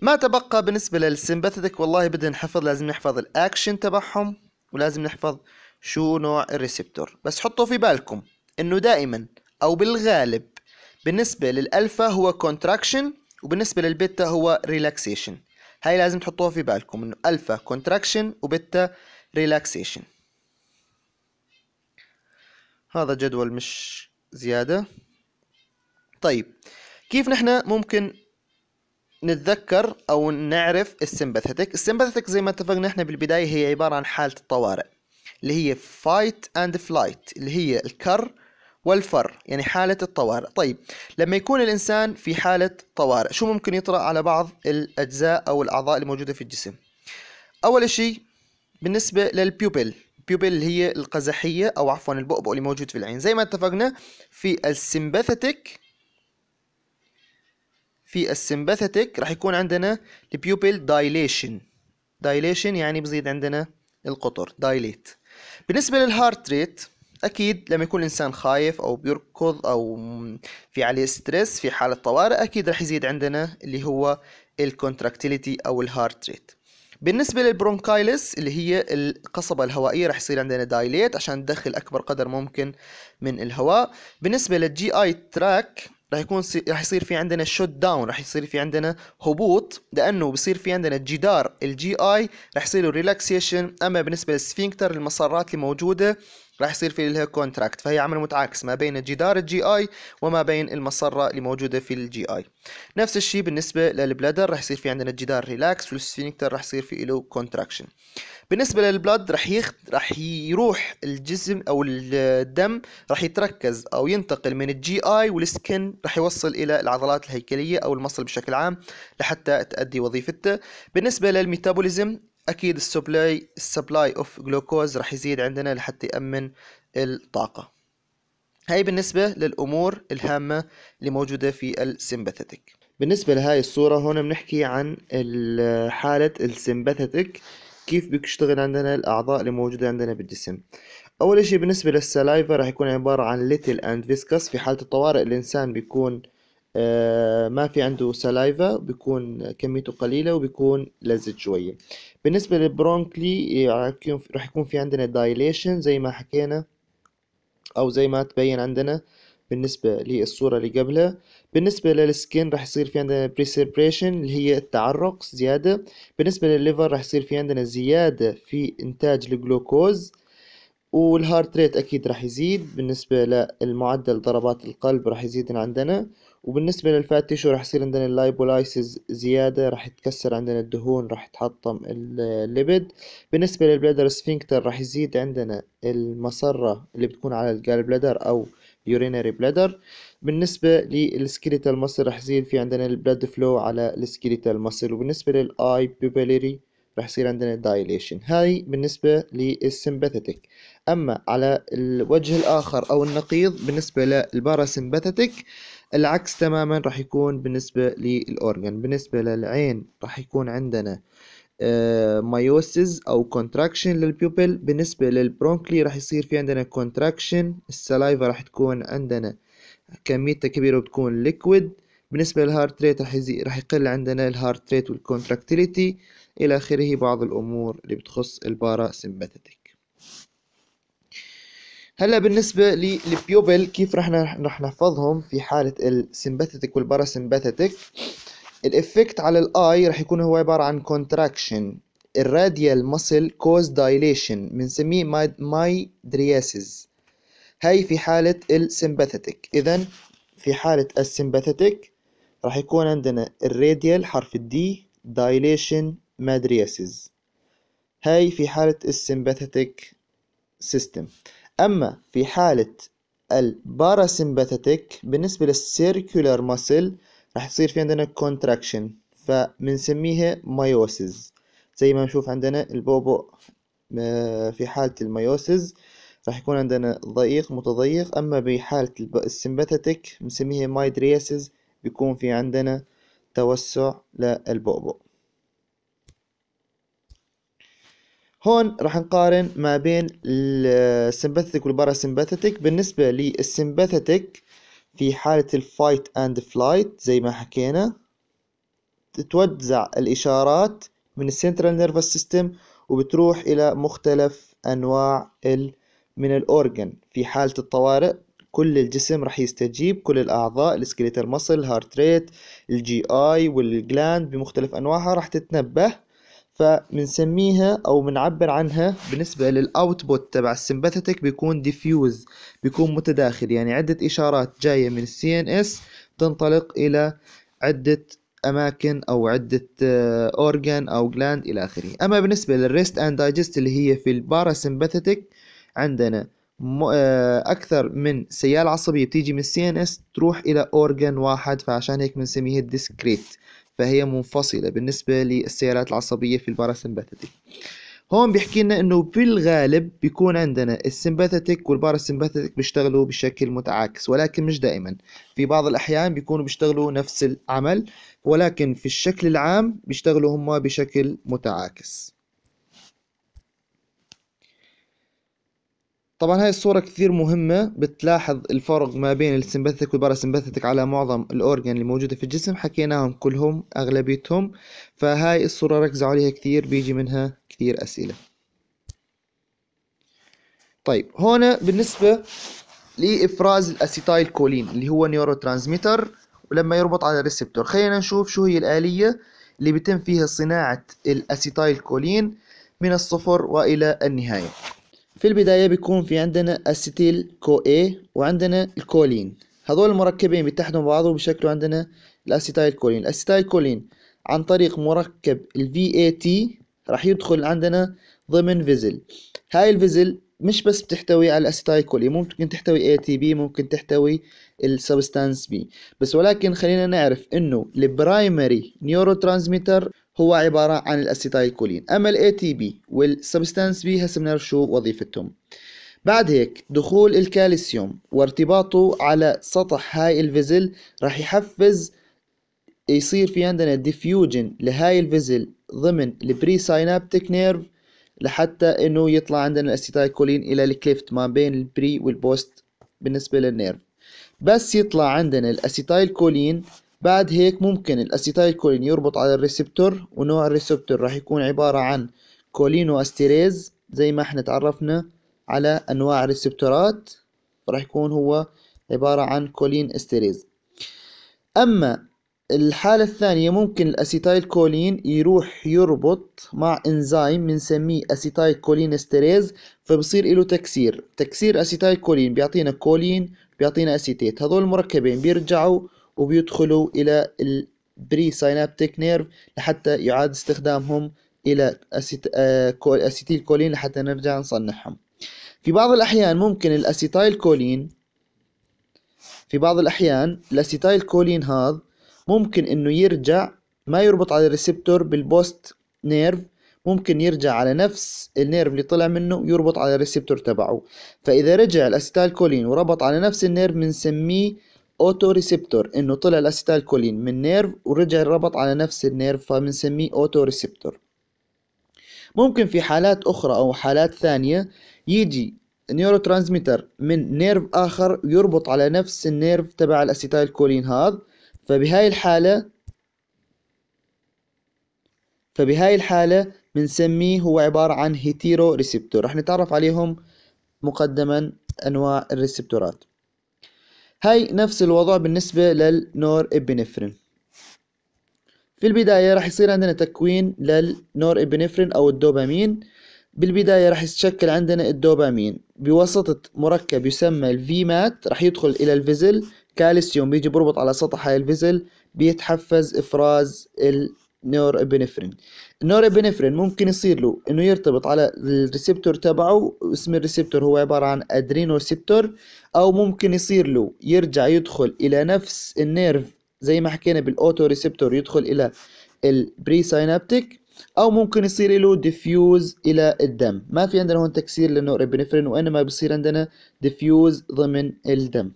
ما تبقى بالنسبة للسمباثيتك والله بدنا نحفظ لازم نحفظ الأكشن تبعهم ولازم نحفظ شو نوع الريسبتور بس حطوا في بالكم إنه دائما أو بالغالب بالنسبة للألفا هو contraction وبالنسبة للبيتا هو relaxation هاي لازم تحطوها في بالكم انه ألفا contraction وبيتا relaxation هذا جدول مش زيادة طيب كيف نحن ممكن نتذكر او نعرف السمباثيتك السمباثيتك زي ما اتفقنا احنا بالبداية هي عبارة عن حالة الطوارئ اللي هي fight and flight اللي هي الكر والفر يعني حالة الطوارئ طيب لما يكون الإنسان في حالة طوارئ شو ممكن يطرأ على بعض الأجزاء أو الأعضاء الموجودة في الجسم أول شيء بالنسبة للبيوبل البيوبل هي القزحية أو عفوا البؤبؤ اللي موجود في العين زي ما اتفقنا في السيمباثيتك في السيمباثيتك راح يكون عندنا البيوبل دايليشن دايليشن يعني بزيد عندنا القطر دايليت بالنسبة للهارت ريت أكيد لما يكون الإنسان خايف أو بيركض أو في عليه ستريس في حالة طوارئ أكيد رح يزيد عندنا اللي هو الكونتراكتيليتي أو الهارت ريت بالنسبة للبرونكايلس اللي هي القصبة الهوائية رح يصير عندنا دايليت عشان ندخل أكبر قدر ممكن من الهواء بالنسبة للجي آي تراك رح يكون رح يصير في عندنا شوت داون رح يصير في عندنا هبوط لانه بصير في عندنا الجدار الجي اي رح يصير له ريلاكسيشن اما بالنسبه للسفينكتر المسارات اللي موجوده راح يصير في لها كونتراكت فهي عمل متعاكس ما بين جدار الجي اي وما بين المسره اللي موجوده في الجي اي نفس الشيء بالنسبه للبلادر راح يصير في عندنا الجدار ريلاكس والسفينكتر راح يصير في له كونتراكشن بالنسبه للبلاد راح يخ... راح يروح الجسم او الدم راح يتركز او ينتقل من الجي اي والسكن راح يوصل الى العضلات الهيكليه او المصل بشكل عام لحتى تؤدي وظيفته بالنسبه للميتابوليزم اكيد السبلاي السبلاي اوف جلوكوز راح يزيد عندنا لحتى يامن الطاقه هاي بالنسبه للامور الهامه اللي موجوده في السمباثيتك بالنسبه لهاي الصوره هون بنحكي عن حاله السمباثيتك كيف بيشتغل عندنا الاعضاء اللي موجوده عندنا بالجسم اول شيء بالنسبه للسلايفا راح يكون عباره عن ليتل اند فيسكس في حاله الطوارئ الانسان بيكون آه ما في عنده سلايفا بيكون كميته قليلة وبيكون لزج شوية بالنسبة للبرونكلي إيه، راح يكون في عندنا دايليشن زي ما حكينا أو زي ما تبين عندنا بالنسبة للصورة اللي قبلها بالنسبة للسكين راح يصير في عندنا بريسيربريشن اللي هي التعرق زيادة بالنسبة للليفر راح يصير في عندنا زيادة في إنتاج الجلوكوز والهارت ريت أكيد راح يزيد بالنسبة للمعدل ضربات القلب راح يزيد عندنا وبالنسبة للفات تيشو رح يصير عندنا اللايبولايسز زيادة رح يتكسر عندنا الدهون رح تحطم الليبد بالنسبة للبلادر سفينكتر رح يزيد عندنا المسرة اللي بتكون على الجال بلادر أو يورينري بلادر بالنسبة للسكيليتال مصر رح يزيد في عندنا البلاد فلو على السكيليتال مصر وبالنسبة للآي بيبليري رح يصير عندنا دايليشن هاي بالنسبة للسمباثيتك أما على الوجه الآخر أو النقيض بالنسبة للباراسمباثيتك العكس تماما راح يكون بالنسبة للأورجن بالنسبة للعين راح يكون عندنا مايوسز آه، او كونتراكشن للبيوبل بالنسبه للبرونكلي راح يصير في عندنا كونتراكشن السلايفا راح تكون عندنا كميتها كبيره وتكون ليكويد بالنسبه للهارت ريت راح يزي... راح يقل عندنا الهارت ريت والكونتراكتيليتي الى اخره بعض الامور اللي بتخص البارا سمباثيتيك هلا بالنسبة للبيوبل كيف رح رح نحفظهم في حالة السمباثيتك والباراسمباثيتك الافكت على الاي رح يكون هو عبارة عن كونتراكشن الراديال مسل كوز دايليشن بنسميه درياسز هاي في حالة السمباثيتك اذا في حالة السمباثيتك رح يكون عندنا الراديال حرف الدي دايليشن مادرياسز هاي في حالة السمباثيتك سيستم أما في حالة الباراسمباثيك بالنسبة للسيركولار ماسل راح يصير في عندنا كونتراكشن فبنسميها مايوسز زي ما نشوف عندنا البوبو آه، في حالة المايوسز راح يكون عندنا ضيق متضيق أما بحالة السمباثيك بنسميها مايدرياسز بيكون في عندنا توسع للبؤبؤ هون راح نقارن ما بين السمباثيتك والباراسمباثيتك بالنسبة للسمباثيتك في حالة الفايت اند فلايت زي ما حكينا تتوزع الإشارات من السنترال نيرفس سيستم وبتروح إلى مختلف أنواع ال من الأورجن في حالة الطوارئ كل الجسم راح يستجيب كل الأعضاء السكليتر مصل هارت ريت الجي آي والجلاند بمختلف أنواعها راح تتنبه فبنسميها او بنعبر عنها بالنسبه للاوتبوت تبع السمباثيتك بيكون ديفيوز بيكون متداخل يعني عده اشارات جايه من السي ان اس تنطلق الى عده اماكن او عده اورجان آه، او جلاند الى اخره اما بالنسبه للريست اند دايجست اللي هي في الباراسمباثيتك عندنا آه، اكثر من سيال عصبيه بتيجي من السي ان اس تروح الى اورجان واحد فعشان هيك بنسميه الديسكريت فهي منفصلة بالنسبة للسيارات العصبية في الباراسمباثيتك هون بيحكي لنا انه بالغالب بيكون عندنا السمباثيتك والباراسمباثيتك بيشتغلوا بشكل متعاكس ولكن مش دائما في بعض الاحيان بيكونوا بيشتغلوا نفس العمل ولكن في الشكل العام بيشتغلوا هما بشكل متعاكس طبعا هاي الصورة كثير مهمة بتلاحظ الفرق ما بين السمباثيك والباراسمباثيك على معظم الأورجان اللي موجودة في الجسم حكيناهم كلهم أغلبيتهم فهاي الصورة ركزوا عليها كثير بيجي منها كثير أسئلة طيب هون بالنسبة لإفراز الأسيتايل كولين اللي هو نيورو ترانزميتر ولما يربط على الريسبتور خلينا نشوف شو هي الآلية اللي بيتم فيها صناعة الأسيتايل كولين من الصفر وإلى النهاية في البداية بيكون في عندنا أستيل كو اي وعندنا الكولين هذول المركبين بيتحدوا بعض وبشكلوا عندنا الأستيل كولين الأستيل كولين عن طريق مركب ال VAT راح يدخل عندنا ضمن فيزل هاي الفيزل مش بس بتحتوي على الأستيل كولين ممكن تحتوي ATP ممكن تحتوي السبستانس بي بس ولكن خلينا نعرف انه البرايمري نيورو ترانسميتر هو عبارة عن كولين أما ال ATP Substance B هسه بنعرف شو وظيفتهم بعد هيك دخول الكالسيوم وارتباطه على سطح هاي الفيزل راح يحفز يصير في عندنا ديفيوجن لهاي الفيزل ضمن البري ساينابتيك نيرف لحتى انه يطلع عندنا الاسيتايكولين الى الكليفت ما بين البري والبوست بالنسبه للنيرف بس يطلع عندنا كولين بعد هيك ممكن الأسيتايل كولين يربط على الريسبتور ونوع الريسبتور راح يكون عبارة عن كولينو أستيريز زي ما احنا تعرفنا على أنواع الريسبتورات راح يكون هو عبارة عن كولين استيريز أما الحالة الثانية ممكن الأسيتايل كولين يروح يربط مع إنزيم بنسميه أسيتايل كولين استيريز فبصير له تكسير تكسير أسيتايل كولين بيعطينا كولين بيعطينا أسيتيت هذول المركبين بيرجعوا وبيدخلوا إلى البري سينابتيك نيرف لحتى يعاد استخدامهم إلى أسيتيل آه، كولين لحتى نرجع نصنعهم في بعض الأحيان ممكن الاسيتيل كولين في بعض الأحيان الاسيتيل كولين هذا ممكن إنه يرجع ما يربط على الريسبتور بالبوست نيرف ممكن يرجع على نفس النيرف اللي طلع منه ويربط على الريسبتور تبعه فإذا رجع الاسيتيل كولين وربط على نفس النيرف بنسميه اوتو ريسبتور انه طلع الاسيتالكولين من نيرف ورجع ربط على نفس النيرف فبنسميه اوتو ريسبتور ممكن في حالات اخرى او حالات ثانية يجي نيورو ترانسميتر من نيرف اخر يربط على نفس النيرف تبع الاسيتالكولين هذا فبهاي الحالة فبهاي الحالة بنسميه هو عبارة عن هيتيرو ريسبتور رح نتعرف عليهم مقدما انواع الريسبتورات هاي نفس الوضع بالنسبة للنور إبنفرين في البداية راح يصير عندنا تكوين للنور إبنفرين أو الدوبامين بالبداية راح يتشكل عندنا الدوبامين بوسطة مركب يسمى الفيمات راح يدخل إلى الفيزل كالسيوم بيجي بربط على سطح هاي الفيزل بيتحفز إفراز نور ابنفرين النور ابنفرين ممكن يصير له انه يرتبط على الريسبتور تبعه اسم الريسبتور هو عبارة عن ادرينو ريسبتور او ممكن يصير له يرجع يدخل الى نفس النيرف زي ما حكينا بالاوتو ريسبتور يدخل الى البري سينابتيك او ممكن يصير له ديفيوز الى الدم ما في عندنا هون تكسير للنور ابنفرين وانما بصير عندنا ديفيوز ضمن الدم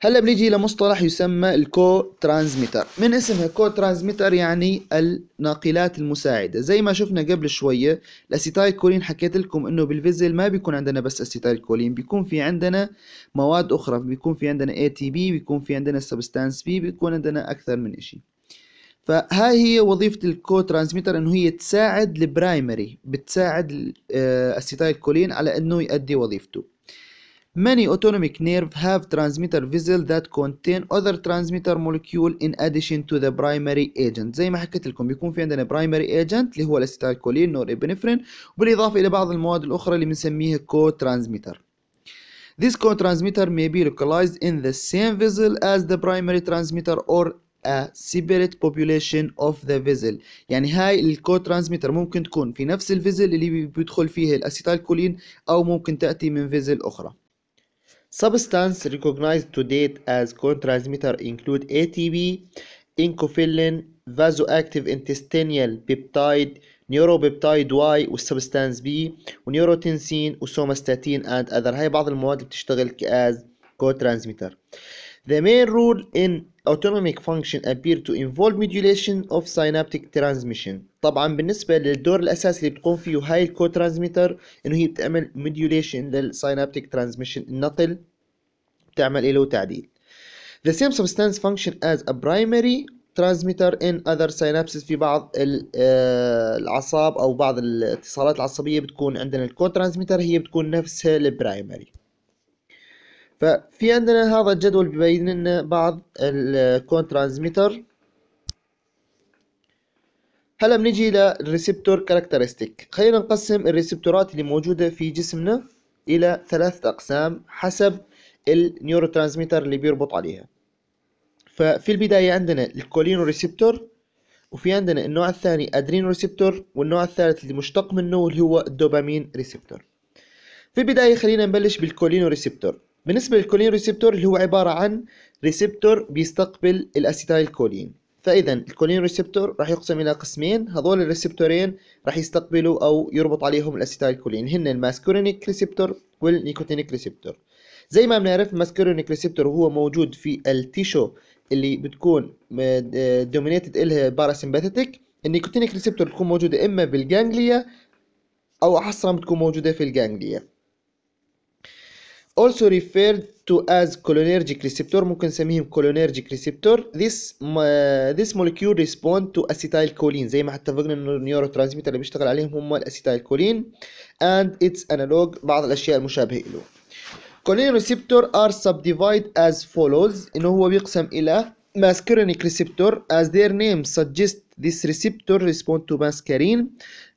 هلا بنيجي لمصطلح يسمى الكو ترانزميتر من اسمها كو ترانزميتر يعني الناقلات المساعدة زي ما شفنا قبل شوية الاسيتايل كولين حكيت لكم انه بالفيزل ما بيكون عندنا بس اسيتايل كولين بيكون في عندنا مواد اخرى بيكون في عندنا اي تي بي بيكون في عندنا سبستانس بي بيكون عندنا اكثر من اشي فهاي هي وظيفة الكو ترانزميتر انه هي تساعد البرايمري بتساعد آه، الاسيتايل كولين على انه يؤدي وظيفته Many autonomic nerves have transmitter vessels that contain other transmitter molecule in addition to the primary agent زي ما حكيت لكم بيكون في عندنا primary agent اللي هو الاسيتالكولين نور ابنفرين بالإضافة إلى بعض المواد الأخرى اللي بنسميها co-transmitter This co-transmitter may be localized in the same vessel as the primary transmitter or a separate population of the vessel يعني هاي الكو transmitter ممكن تكون في نفس الفيزل اللي بيدخل فيه الاسيتالكولين او ممكن تاتي من فيزل اخرى Substances recognized to date as co-transmitters include ATP, انكوفيلين فازواكتيف انتستينيال بيبتايد نيوروبيبتايد واي والسبستانس بي ونيوروتنسين وسوماستاتين اند اذر هاي بعض المواد اللي بتشتغل كاز كو ترانسميتر The main role in autonomic function appear to involve modulation of synaptic transmission طبعا بالنسبة للدور الأساسي اللي بتقوم فيه هاي الكو ترانزميتر إنه هي بتعمل modulation synaptic transmission النقل بتعمل إله تعديل The same substance function as a primary transmitter in other synapses في بعض الأعصاب أو بعض الاتصالات العصبية بتكون عندنا الكو ترانزميتر هي بتكون نفسها البرايمري ففي عندنا هذا الجدول ببين لنا بعض الكونترانزميتر هلا بنيجي للريسبتور كاركترستيك خلينا نقسم الريسبتورات اللي موجودة في جسمنا إلى ثلاثة أقسام حسب النيورو ترانزميتر اللي بيربط عليها ففي البداية عندنا الكولينو ريسبتور وفي عندنا النوع الثاني أدرينو ريسبتور والنوع الثالث اللي مشتق منه اللي هو الدوبامين ريسبتور في البداية خلينا نبلش بالكولينو ريسبتور بالنسبة للكولين ريسبتور اللي هو عبارة عن ريسبتور بيستقبل الأسيتايل كولين فإذا الكولين ريسبتور راح يقسم إلى قسمين هذول الريسبتورين راح يستقبلوا أو يربط عليهم الأسيتايل كولين هن الماسكورينيك ريسبتور والنيكوتينيك ريسبتور زي ما بنعرف الماسكورينيك ريسبتور هو موجود في التيشو اللي بتكون دومينيتد آه، آه، إلها باراسمباثيتيك النيكوتينيك ريسبتور بتكون موجودة إما بالجانجليا أو أحصرا بتكون موجودة في الجانجليا also referred to as cholinergic receptor ممكن نسميهم cholinergic receptor this uh, this molecule respond to acetylcholine زي ما اتفقنا انه النيورو ترانسميتر اللي بيشتغل عليهم هم الاسيتايلكولين and its analog بعض الاشياء المشابهه له cholinergic receptor are subdivided as follows انه هو بيقسم الى mascarinic receptor as their name suggests this receptor respond to mascarin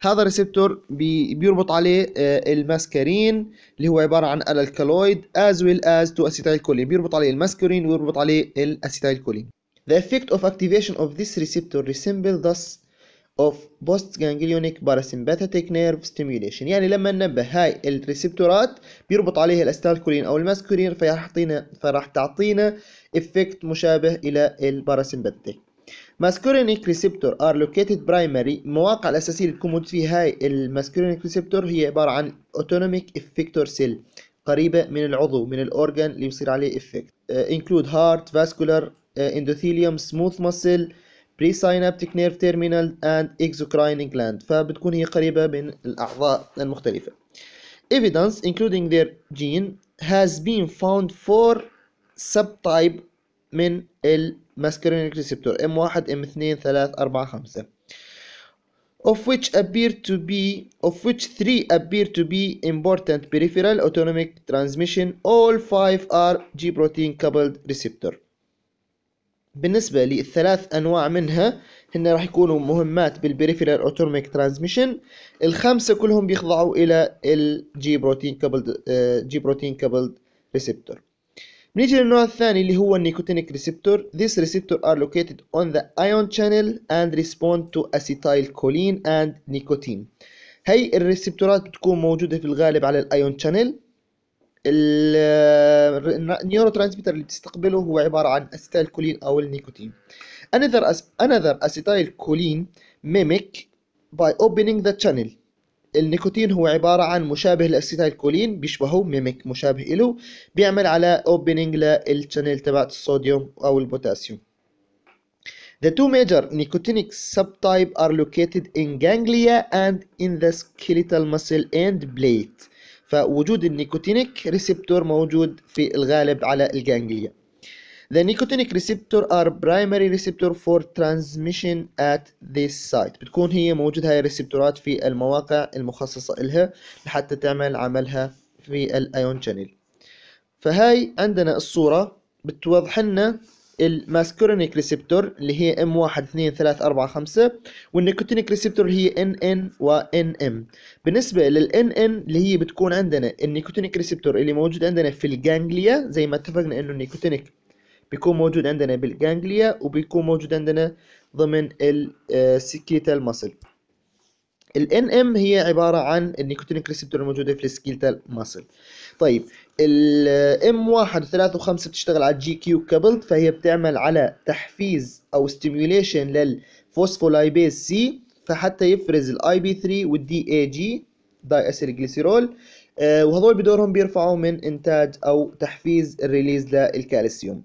هذا الريسبتور بي بيربط عليه الماسكارين اللي هو عبارة عن الالكالويد as well as to acetylcholine بيربط عليه الماسكارين ويربط عليه الاسيتايلكولين The effect of activation of this receptor resembles thus of postganglionic parasympathetic nerve stimulation يعني لما ننبه هاي الريسبتورات بيربط عليها الاستالكولين او الماسكولين فراح تعطينا فراح تعطينا افكت مشابه الى الباراسمباتيك ماسكولينيك ريسبتور ار لوكيتد برايمري المواقع الاساسيه اللي بتكون موجود فيها هاي الماسكولينيك ريسبتور هي عباره عن اوتونوميك افكتور سيل قريبه من العضو من الاورجان اللي بصير عليه افكت انكلود هارت فاسكولار اندوثيليوم سموث ماسل بري ساينابتيك نيرف تيرمينال اند اكزوكراين جلاند فبتكون هي قريبه من الاعضاء المختلفه ايفيدنس انكلودينج ذير جين هاز بين فاوند فور سب تايب من ال muscarinic receptor M1 M2 3 4 5 of which appear to be of which three appear to be important peripheral autonomic transmission all five are G protein coupled receptor بالنسبة للثلاث أنواع منها هن راح يكونوا مهمات بالبريفيرال autonomic transmission. الخمسة كلهم بيخضعوا إلى الجي بروتين كابلد جي بروتين كابلد ريسبتور نيجي للنوع الثاني اللي هو النيكوتينيك ريسبتور These receptors are located on the ion channel and respond to acetylcholine and nicotine هي الريسبتورات بتكون موجودة في الغالب على الايون channel النيورو ترانسميتر اللي بتستقبله هو عبارة عن أسيتايلكولين أو النيكوتين another, as another acetylcholine mimic by opening the channel النيكوتين هو عبارة عن مشابه للأسيتايلكولين بيشبهه ميميك مشابه إله بيعمل على اوبننج للشانيل تبعت الصوديوم أو البوتاسيوم The two major nicotinic subtypes are located in ganglia and in the skeletal muscle and plate فوجود النيكوتينيك ريسبتور موجود في الغالب على الجانجليا The nicotinic receptor are primary receptor for transmission at this site بتكون هي موجود هاي الريسبتورات في المواقع المخصصة إلها لحتى تعمل عملها في الايون شانيل. فهاي عندنا الصورة بتوضح لنا الماسكورينيك ريسبتور اللي هي m 1 2 3 4 5 والنيكوتينيك ريسبتور اللي هي NN و NM. بالنسبه لل NN اللي هي بتكون عندنا النيكوتينيك ريسبتور اللي موجود عندنا في الجانجليا زي ما اتفقنا انه النيكوتينيك بيكون موجود عندنا بالجانجليا وبيكون موجود عندنا ضمن السكيتال ماسل ال آه، NM هي عبارة عن النيكوتينيك ريسبتور الموجودة في السكيتال ماسل طيب ال M1 و3 و5 بتشتغل على الجي كيو كابلد فهي بتعمل على تحفيز او ستيميوليشن للفوسفولايبيز سي فحتى يفرز الاي بي 3 والدي اي جي داي اسيل جليسيرول وهذول بدورهم بيرفعوا من انتاج او تحفيز الريليز للكالسيوم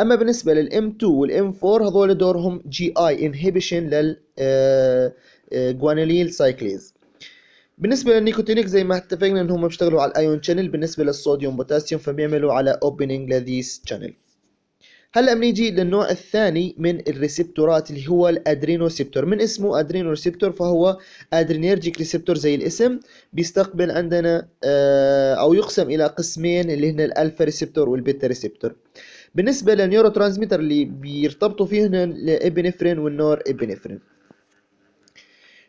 اما بالنسبه للام 2 والام 4 هذول دورهم جي اي انهبيشن لل جوانيليل آه، سايكليز آه، بالنسبه للنيكوتينيك زي ما اتفقنا انهم بيشتغلوا على الايون شانل بالنسبه للصوديوم بوتاسيوم فبيعملوا على اوبننج لذيس شانل هلا بنيجي للنوع الثاني من الريسبتورات اللي هو الادرينوسيبتور من اسمه ادرينوسيبتور فهو ادرينيرجيك ريسبتور زي الاسم بيستقبل عندنا آه، او يقسم الى قسمين اللي هن الالفا ريسبتور والبيتا ريسبتور بالنسبه للنيورو ترانسميتر اللي بيرتبطوا فيه هنا الابنفرين والنور ابنفرين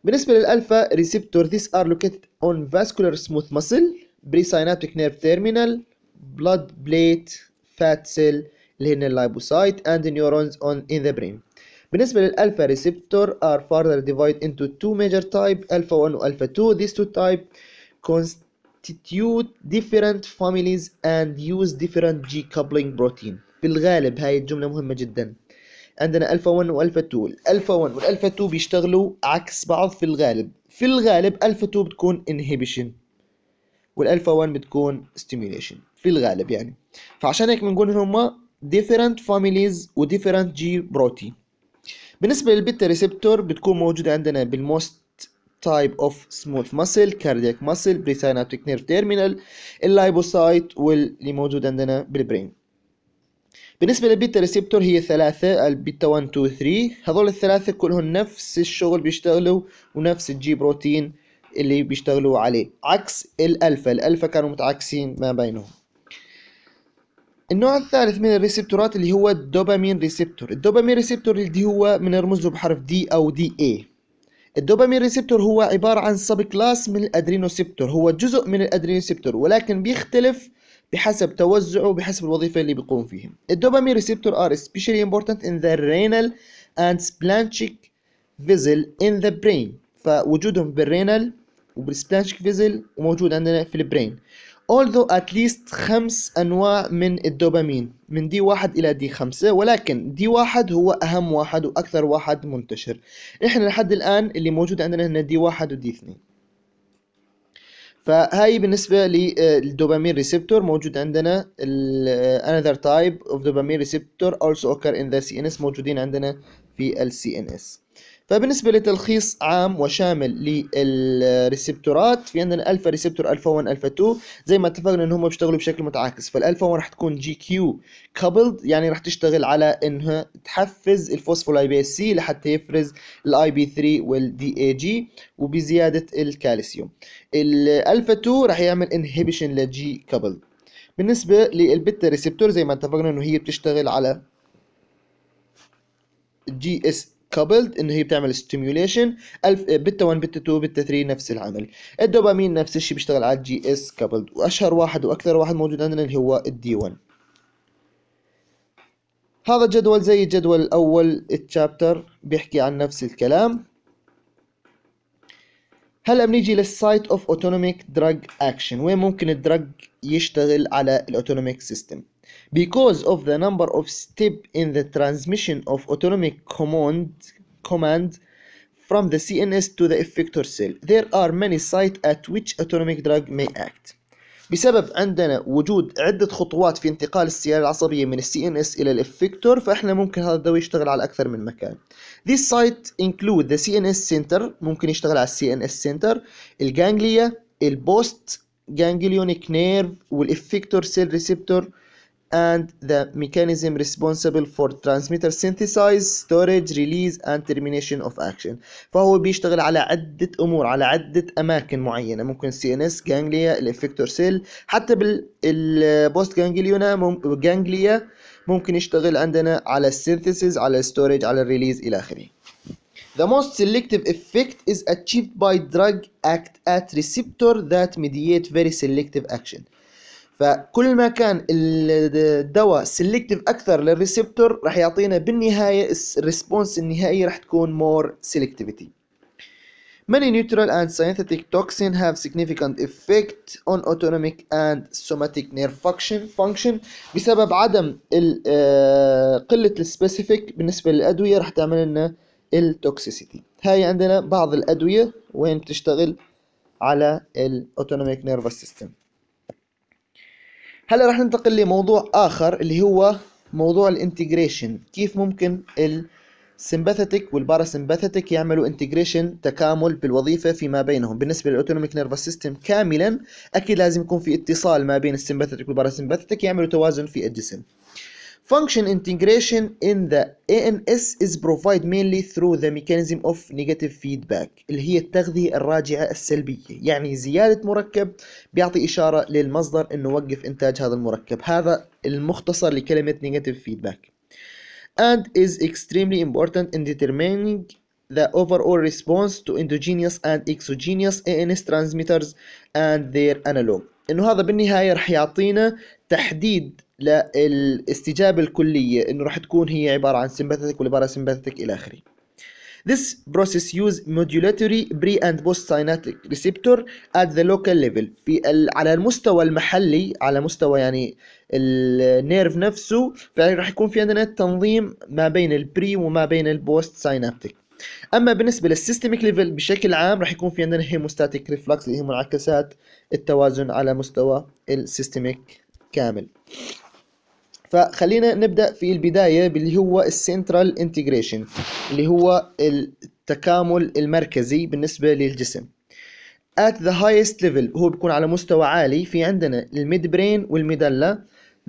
بالنسبه للالفا ريسبتور these are located on vascular smooth muscle presynaptic nerve terminal blood plate fat cell اللي هن اللايبوسايت and neurons اون in the brain بالنسبة للألفا ريسبتور are further divided into two major types alpha 1 و alpha 2 these two types constitute different families and use different G coupling protein في الغالب هاي الجملة مهمة جدا عندنا الفا 1 والفا 2 الالفا 1 والالفا 2 بيشتغلوا عكس بعض في الغالب في الغالب الفا 2 بتكون inhibition والالفا 1 بتكون stimulation في الغالب يعني فعشان هيك بنقول هما different families و different G protein بالنسبة للبيتا ريسبتور بتكون موجودة عندنا بالموست تايب اوف سموث ماسل كاردياك ماسل بريسيناتيك نيرف تيرمينال اللايبوسايت واللي موجود عندنا بالبرين بالنسبة للبيتا ريسبتور هي ثلاثة البيتا 1 2 3 هذول الثلاثة كلهم نفس الشغل بيشتغلوا ونفس الجي بروتين اللي بيشتغلوا عليه عكس الألفا الألفا كانوا متعاكسين ما بينهم النوع الثالث من الريسبتورات اللي هو الدوبامين ريسبتور الدوبامين ريسبتور اللي هو بنرمز له بحرف دي أو دي اي الدوبامين ريسبتور هو عبارة عن سب كلاس من الأدرينوسبتور هو جزء من الأدرينوسبتور ولكن بيختلف بحسب توزعه بحسب الوظيفة اللي بيقوم فيها. الدوبامين ريسبتور ار especially امبورتنت ان ذا رينال اند سبلانشيك فيزل ان ذا برين فوجودهم بالرينال وبالسبلانشيك فيزل وموجود عندنا في البرين. Although at least خمس أنواع من الدوبامين من دي واحد إلى دي خمسة ولكن دي واحد هو أهم واحد وأكثر واحد منتشر. إحنا لحد الآن اللي موجود عندنا هنا دي واحد ودي اثنين. فهاي بالنسبة للدوبامين آه، ريسبتور موجود عندنا آه، another type of dopamine receptor also occur in the CNS موجودين عندنا في ال CNS فبالنسبة لتلخيص عام وشامل للريسبتورات في عندنا الفا ريسبتور الفا 1 الفا 2 زي ما اتفقنا ان هم بيشتغلوا بشكل متعاكس فالالفا 1 راح تكون جي كيو كابلد يعني راح تشتغل على انها تحفز الفوسفولاي بي سي لحتى يفرز الاي بي 3 والدي اي جي وبزيادة الكالسيوم الالفا 2 راح يعمل انهبيشن لجي كابلد بالنسبة للبيتا ريسبتور زي ما اتفقنا انه هي بتشتغل على جي اس كابلد انه هي بتعمل ستيميوليشن آه، بتا 1 بتا 2 بتا 3 نفس العمل الدوبامين نفس الشيء بيشتغل على الجي اس كابلد واشهر واحد واكثر واحد موجود عندنا اللي هو الدي 1 هذا الجدول زي الجدول الاول التشابتر بيحكي عن نفس الكلام هلا بنيجي للسايت اوف اوتونوميك دراج اكشن وين ممكن الدراج يشتغل على الاوتونوميك سيستم because of the number of steps in the transmission of autonomic command command from the CNS to the effector cell there are many sites at which autonomic drug may act بسبب عندنا وجود عدة خطوات في انتقال السيارة العصبية من الـ CNS إلى إلى الافكتور فإحنا ممكن هذا الدواء يشتغل على أكثر من مكان. This site include the CNS center ممكن يشتغل على center ان ganglia center، الجانجليا، البوست جانجليونيك نيرف والافكتور سيل ريسبتور and the mechanism responsible for transmitter synthesis storage release and termination of action فهو بيشتغل على عدة أمور على عدة أماكن معينة ممكن CNS جانجليا الافكتور سيل حتى بالبوست جانجليونا مم... جانجليا ممكن يشتغل عندنا على synthesis على storage على release إلى آخره The most selective effect is achieved by drug act at receptor that mediate very selective action فكل ما كان الدواء سيلكتيف اكثر للريسبتور راح يعطينا بالنهايه الريسبونس النهائيه راح تكون مور سيلكتيفيتي Many neutral and synthetic toxin have significant effect on autonomic and somatic nerve function function بسبب عدم ال آه، قلة specific بالنسبة للأدوية راح تعمل لنا التوكسيسيتي هاي عندنا بعض الأدوية وين تشتغل على الاوتونوميك nervous system هلا رح ننتقل لموضوع اخر اللي هو موضوع الانتجريشن كيف ممكن السمباثيتك والباراسمباثيتك يعملوا انتجريشن تكامل بالوظيفه فيما بينهم بالنسبه للاوتونوميك نيرفس سيستم كاملا اكيد لازم يكون في اتصال ما بين السمباثيتك والباراسمباثيتك يعملوا توازن في الجسم Function integration in the ANS is provided mainly through the mechanism of negative feedback اللي هي التغذية الراجعة السلبية يعني زيادة مركب بيعطي إشارة للمصدر إنه وقف إنتاج هذا المركب هذا المختصر لكلمة negative feedback and is extremely important in determining the overall response to endogenous and exogenous ANS transmitters and their analog إنه هذا بالنهاية رح يعطينا تحديد للاستجابة الكلية إنه راح تكون هي عبارة عن sympathetic ولا سيمباثيك إلى آخره. This process use modulatory pre and post synaptic receptor at the local level في على المستوى المحلي على مستوى يعني النيرف نفسه فراح يكون في عندنا تنظيم ما بين البري وما بين البوست synaptic اما بالنسبه للسيستميك ليفل بشكل عام راح يكون في عندنا هيموستاتيك ريفلكس اللي هي منعكسات التوازن على مستوى السيستميك كامل فخلينا نبدأ في البداية باللي هو السنترال انتجريشن اللي هو التكامل المركزي بالنسبة للجسم at the highest level هو بيكون على مستوى عالي في عندنا الميد برين والميدلا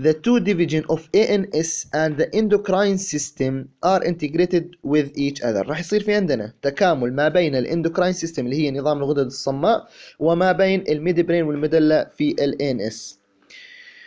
the two division of ANS and the endocrine system are integrated with each other راح يصير في عندنا تكامل ما بين الاندوكراين system اللي هي نظام الغدد الصماء وما بين الميد برين والميدلا في ال ANS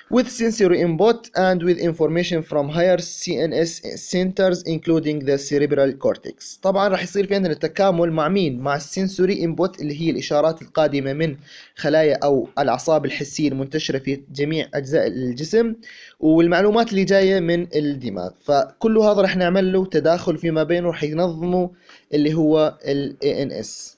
with sensory input and with information from higher CNS centers including the cerebral cortex طبعا راح يصير في عندنا تكامل مع مين مع السنسوري انبوت اللي هي الاشارات القادمه من خلايا او الاعصاب الحسيه المنتشره في جميع اجزاء الجسم والمعلومات اللي جايه من الدماغ فكل هذا راح نعمل له تداخل فيما بينه راح ينظمه اللي هو ال ANS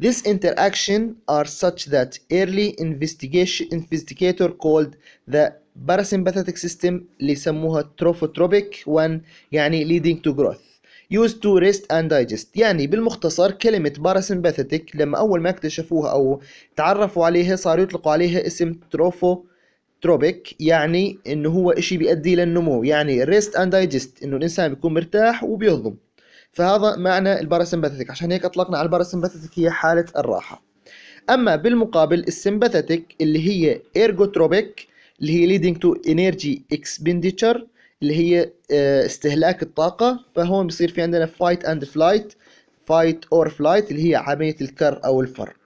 This interaction are such that early investigation investigator called the parasympathetic system اللي يسموها trophotropic one يعني leading to growth used to rest and digest يعني بالمختصر كلمة parasympathetic لما أول ما اكتشفوها أو تعرفوا عليها صاروا يطلقوا عليها اسم trophotropic تروبيك يعني إنه هو إشي بيؤدي للنمو يعني rest and digest إنه الإنسان بيكون مرتاح وبيهضم فهذا معنى الباراسمباثيك عشان هيك أطلقنا على الباراسمباثيك هي حالة الراحة أما بالمقابل السمباثيك اللي هي ايرغوتروبيك اللي هي leading to energy expenditure اللي هي آه، استهلاك الطاقة فهون بصير في عندنا fight and flight fight or flight اللي هي عملية الكر أو الفر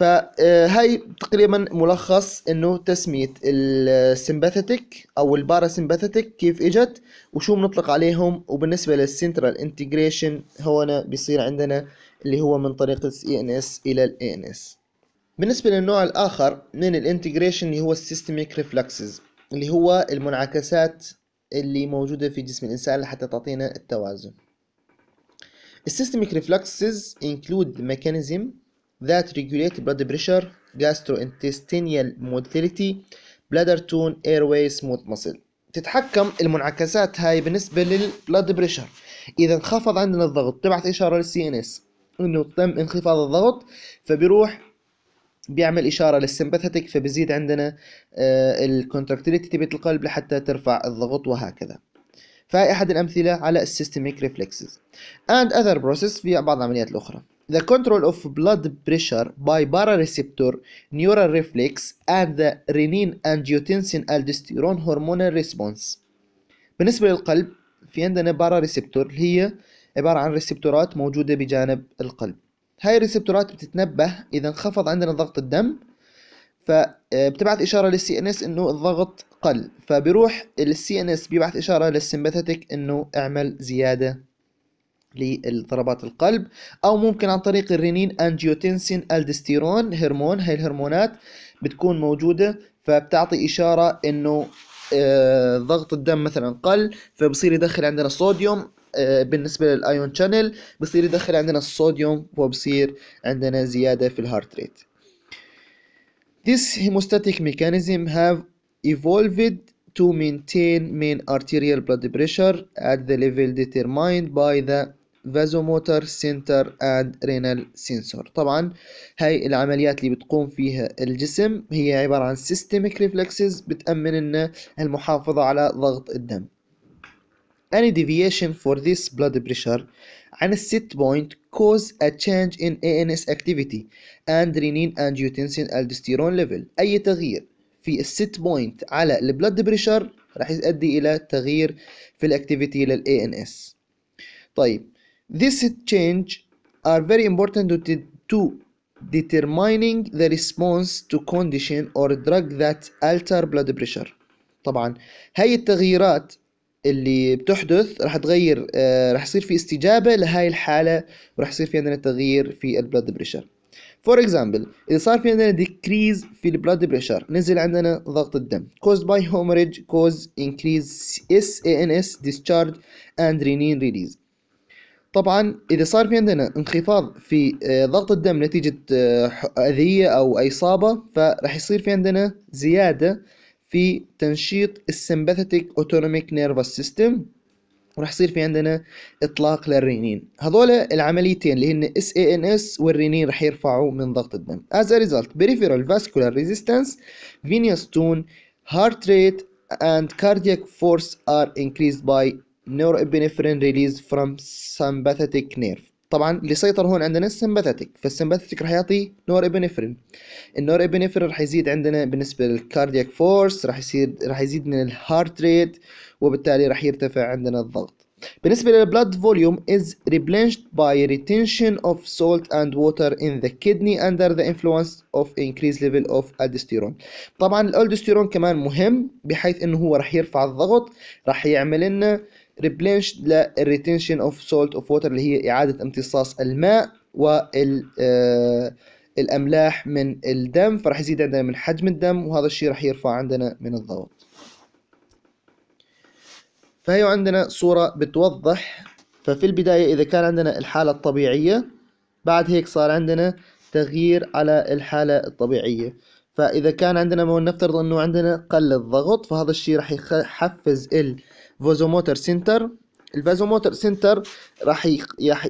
فهي تقريبا ملخص انه تسميه السمباثيتك او الباراسمباثيتك كيف اجت وشو بنطلق عليهم وبالنسبه للسنترال انتجريشن هون بيصير عندنا اللي هو من طريقه اي ان اس الى الاي ان اس بالنسبه للنوع الاخر من الانتجريشن اللي هو السيستميك ريفلكسز اللي هو المنعكسات اللي موجوده في جسم الانسان لحتى تعطينا التوازن السيستميك ريفلكسز include mechanism that regulate blood pressure, gastrointestinal motility, bladder tone, airway, smooth muscle. تتحكم المنعكسات هاي بالنسبة blood pressure. إذا انخفض عندنا الضغط تبعت إشارة للسي CNS إنه تم انخفاض الضغط فبيروح بيعمل إشارة للسمباثيتك فبزيد عندنا آه، الكونتراكتيليتي تبعت القلب لحتى ترفع الضغط وهكذا فهي أحد الأمثلة على السيستميك ريفلكسز and other process في بعض العمليات الأخرى The control of blood pressure by parareceptor, neural reflex, and the renin angiotensin aldosterone hormonal response. بالنسبة للقلب في عندنا باراريسبتور اللي هي عبارة عن ريسبتورات موجودة بجانب القلب. هاي الريسبتورات بتتنبه إذا انخفض عندنا ضغط الدم فبتبعث آه، إشارة للسي إن إس إنه الضغط قل، فبيروح السي إن إس بيبعث إشارة للسمباثيتك إنه اعمل زيادة لضربات القلب او ممكن عن طريق الرينين انجيوتنسين الدستيرون هرمون هاي الهرمونات بتكون موجوده فبتعطي اشاره انه آه، ضغط الدم مثلا قل فبصير يدخل عندنا الصوديوم آه، بالنسبه للايون شانل بصير يدخل عندنا الصوديوم وبصير عندنا زياده في الهارت ريت This hemostatic mechanism have evolved to maintain main arterial blood pressure at the level determined by the فازوموتر سنتر اند رينال سنسور طبعا هاي العمليات اللي بتقوم فيها الجسم هي عبارة عن سيستميك ريفلكسز بتأمن لنا المحافظة على ضغط الدم any deviation for this blood pressure عن set point cause a change in ANS activity and renin angiotensin aldosterone level أي تغيير في set point على blood pressure راح يؤدي إلى تغيير في الاكتيفيتي لل ANS طيب This change are very important to, to determining the response to condition or drug that alter blood pressure طبعا هاي التغييرات اللي بتحدث راح تغير آه راح يصير في استجابة لهاي الحالة وراح يصير في عندنا تغيير في البلاد بريشر فور اكزامبل اذا صار في عندنا ديكريز في البلاد بريشر نزل عندنا ضغط الدم caused by hemorrhage cause increase SANS discharge and renin release طبعا إذا صار في عندنا انخفاض في آه، ضغط الدم نتيجة آه، أذية أو إصابة فرح يصير في عندنا زيادة في تنشيط السمباثيتيك اوتونوميك نيرفس سيستم وراح يصير في عندنا اطلاق للرينين هذول العمليتين اللي هن اس اي ان اس والرينين راح يرفعوا من ضغط الدم از ا ريزلت peripheral vascular resistance venous tone heart rate and cardiac force are increased by ابنفرين ريليز فروم sympathetic نيرف طبعا اللي سيطر هون عندنا السمباثيتك فالسمباثيتك راح يعطي نور ابنفرين النور ابنفرين راح يزيد عندنا بالنسبه للكاردياك فورس راح يصير راح يزيد من الهارت ريت وبالتالي راح يرتفع عندنا الضغط بالنسبه للبلاد فوليوم is replenished by retention of salt and water in the kidney under the influence of increased level of aldosterone طبعا الالدوستيرون كمان مهم بحيث انه هو راح يرفع الضغط راح يعمل لنا ريبلينش للريتنشن اوف سولت اوف ووتر اللي هي اعاده امتصاص الماء وال آه، الاملاح من الدم فراح يزيد عندنا من حجم الدم وهذا الشيء راح يرفع عندنا من الضغط فهي عندنا صورة بتوضح ففي البداية إذا كان عندنا الحالة الطبيعية بعد هيك صار عندنا تغيير على الحالة الطبيعية فإذا كان عندنا نفترض أنه عندنا قل الضغط فهذا الشيء راح يحفز ال فازوموتر سنتر الفازوموتر سنتر راح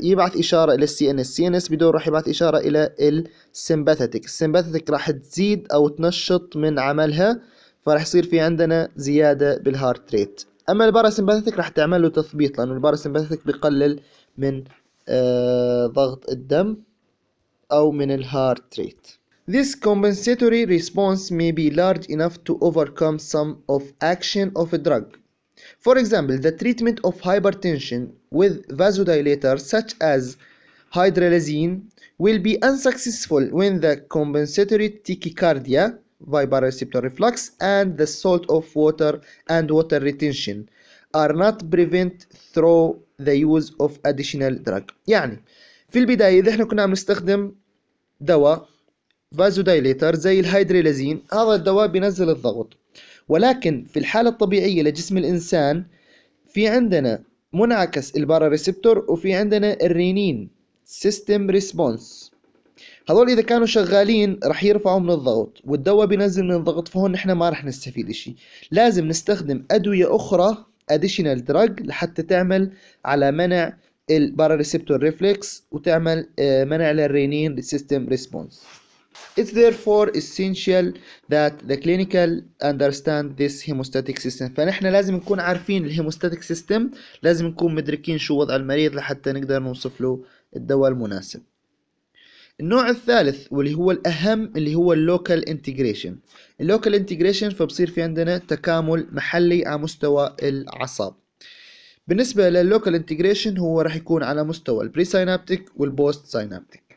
يبعث اشاره الى السي ان اس السي ان اس بدور راح يبعث اشاره الى السمباثيتك السمباثيتك راح تزيد او تنشط من عملها فراح يصير في عندنا زياده بالهارت ريت اما الباراسمباثيك راح تعمل له تثبيط لانه الباراسمباثيك بقلل من آه ضغط الدم او من الهارت ريت This compensatory response may be large enough to overcome some of action of a drug For example, the treatment of hypertension with vasodilators such as hydralazine will be unsuccessful when the compensatory tachycardia, vibaroreceptor reflux, and the salt of water and water retention are not prevent through the use of additional drug. يعني في البداية إذا احنا كنا عم نستخدم دواء فازودايليتر زي الهيدريلازين هذا الدواء بينزل الضغط ولكن في الحالة الطبيعية لجسم الإنسان في عندنا منعكس البارا ريسبتور وفي عندنا الرينين سيستم ريسبونس هذول اذا كانوا شغالين رح يرفعوا من الضغط والدواء بينزل من الضغط فهون نحن ما رح نستفيد اشي لازم نستخدم ادوية اخرى additional drug لحتى تعمل على منع البارا ريسبتور ريفلكس وتعمل آه، منع للرينين سيستم ريسبونس It's therefore essential that the clinical understand this hemostatic system فنحن لازم نكون عارفين الهيموستاتيك سيستم لازم نكون مدركين شو وضع المريض لحتى نقدر نوصف له الدواء المناسب النوع الثالث واللي هو الأهم اللي هو اللوكال انتجريشن اللوكال انتجريشن فبصير في عندنا تكامل محلي على مستوى الأعصاب بالنسبة لللوكال انتجريشن هو راح يكون على مستوى البري سينابتيك والبوست سينابتيك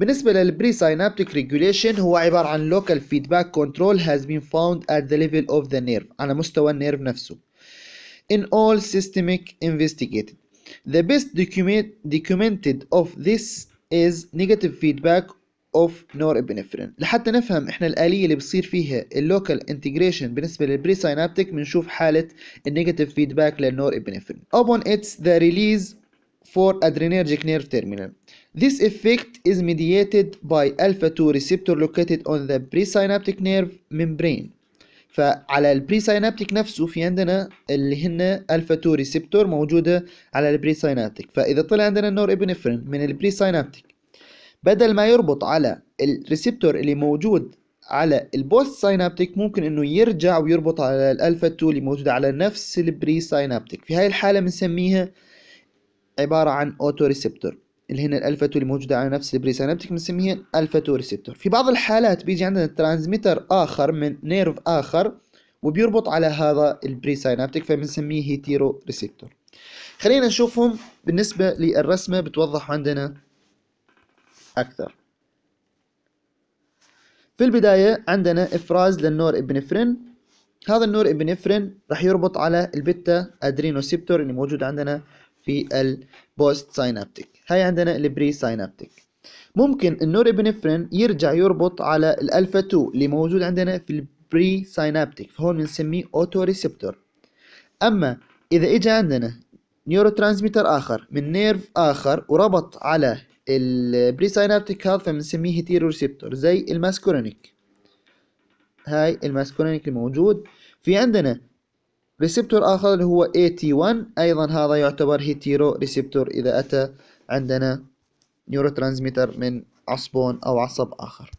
بالنسبة للبري سينابتيك ريجوليشن هو عبارة عن لوكال فيدباك كنترول has been found at the level of the nerve على مستوى النيرف نفسه in all systemic investigated the best document documented of this is negative feedback of norepinephrine لحتى نفهم احنا الآلية اللي بصير فيها اللوكال انتجريشن بالنسبة للبري سينابتيك بنشوف حالة النيجاتيف فيدباك للنورابينفرين upon its the release for adrenergic nerve terminal. This effect is mediated by alpha 2 receptor located on the presynaptic nerve membrane. فعلى البريسينابتيك نفسه في عندنا اللي هن الفا 2 ريسبتور موجوده على البريسينابتيك فاذا طلع عندنا النور ابنفرين من البريسينابتيك بدل ما يربط على الريسبتور اللي موجود على البوست ساينابتيك ممكن انه يرجع ويربط على الالفا 2 اللي موجوده على نفس البري في هاي الحاله بنسميها عبارة عن اوتوريسبتور اللي هنا الالفاتو اللي موجودة على نفس البريسينابتيك بنسميها الفاتو ريسبتور في بعض الحالات بيجي عندنا ترانزميتر آخر من نيرف آخر وبيربط على هذا البريسينابتيك فبنسميه هيتيرو ريسبتور خلينا نشوفهم بالنسبة للرسمة بتوضح عندنا أكثر في البداية عندنا إفراز للنور إبنفرين هذا النور إبنفرين راح يربط على البيتا أدرينوسيبتور اللي موجود عندنا في البوست ساينابتيك هاي عندنا البري ساينابتيك ممكن النوربنفرين يرجع يربط على الالفا 2 اللي موجود عندنا في البري ساينابتيك فهون بنسميه اوتو ريسبتور اما اذا اجى عندنا نيورو ترانسميتر اخر من نيرف اخر وربط على البري ساينابتيك هذا فبنسميه هيتيرو ريسبتور زي الماسكورينيك هاي الماسكورينيك الموجود في عندنا ريسبتور آخر اللي هو AT1 أيضا هذا يعتبر هيتيرو ريسبتور إذا أتى عندنا نيوروترانسميتر من عصبون أو عصب آخر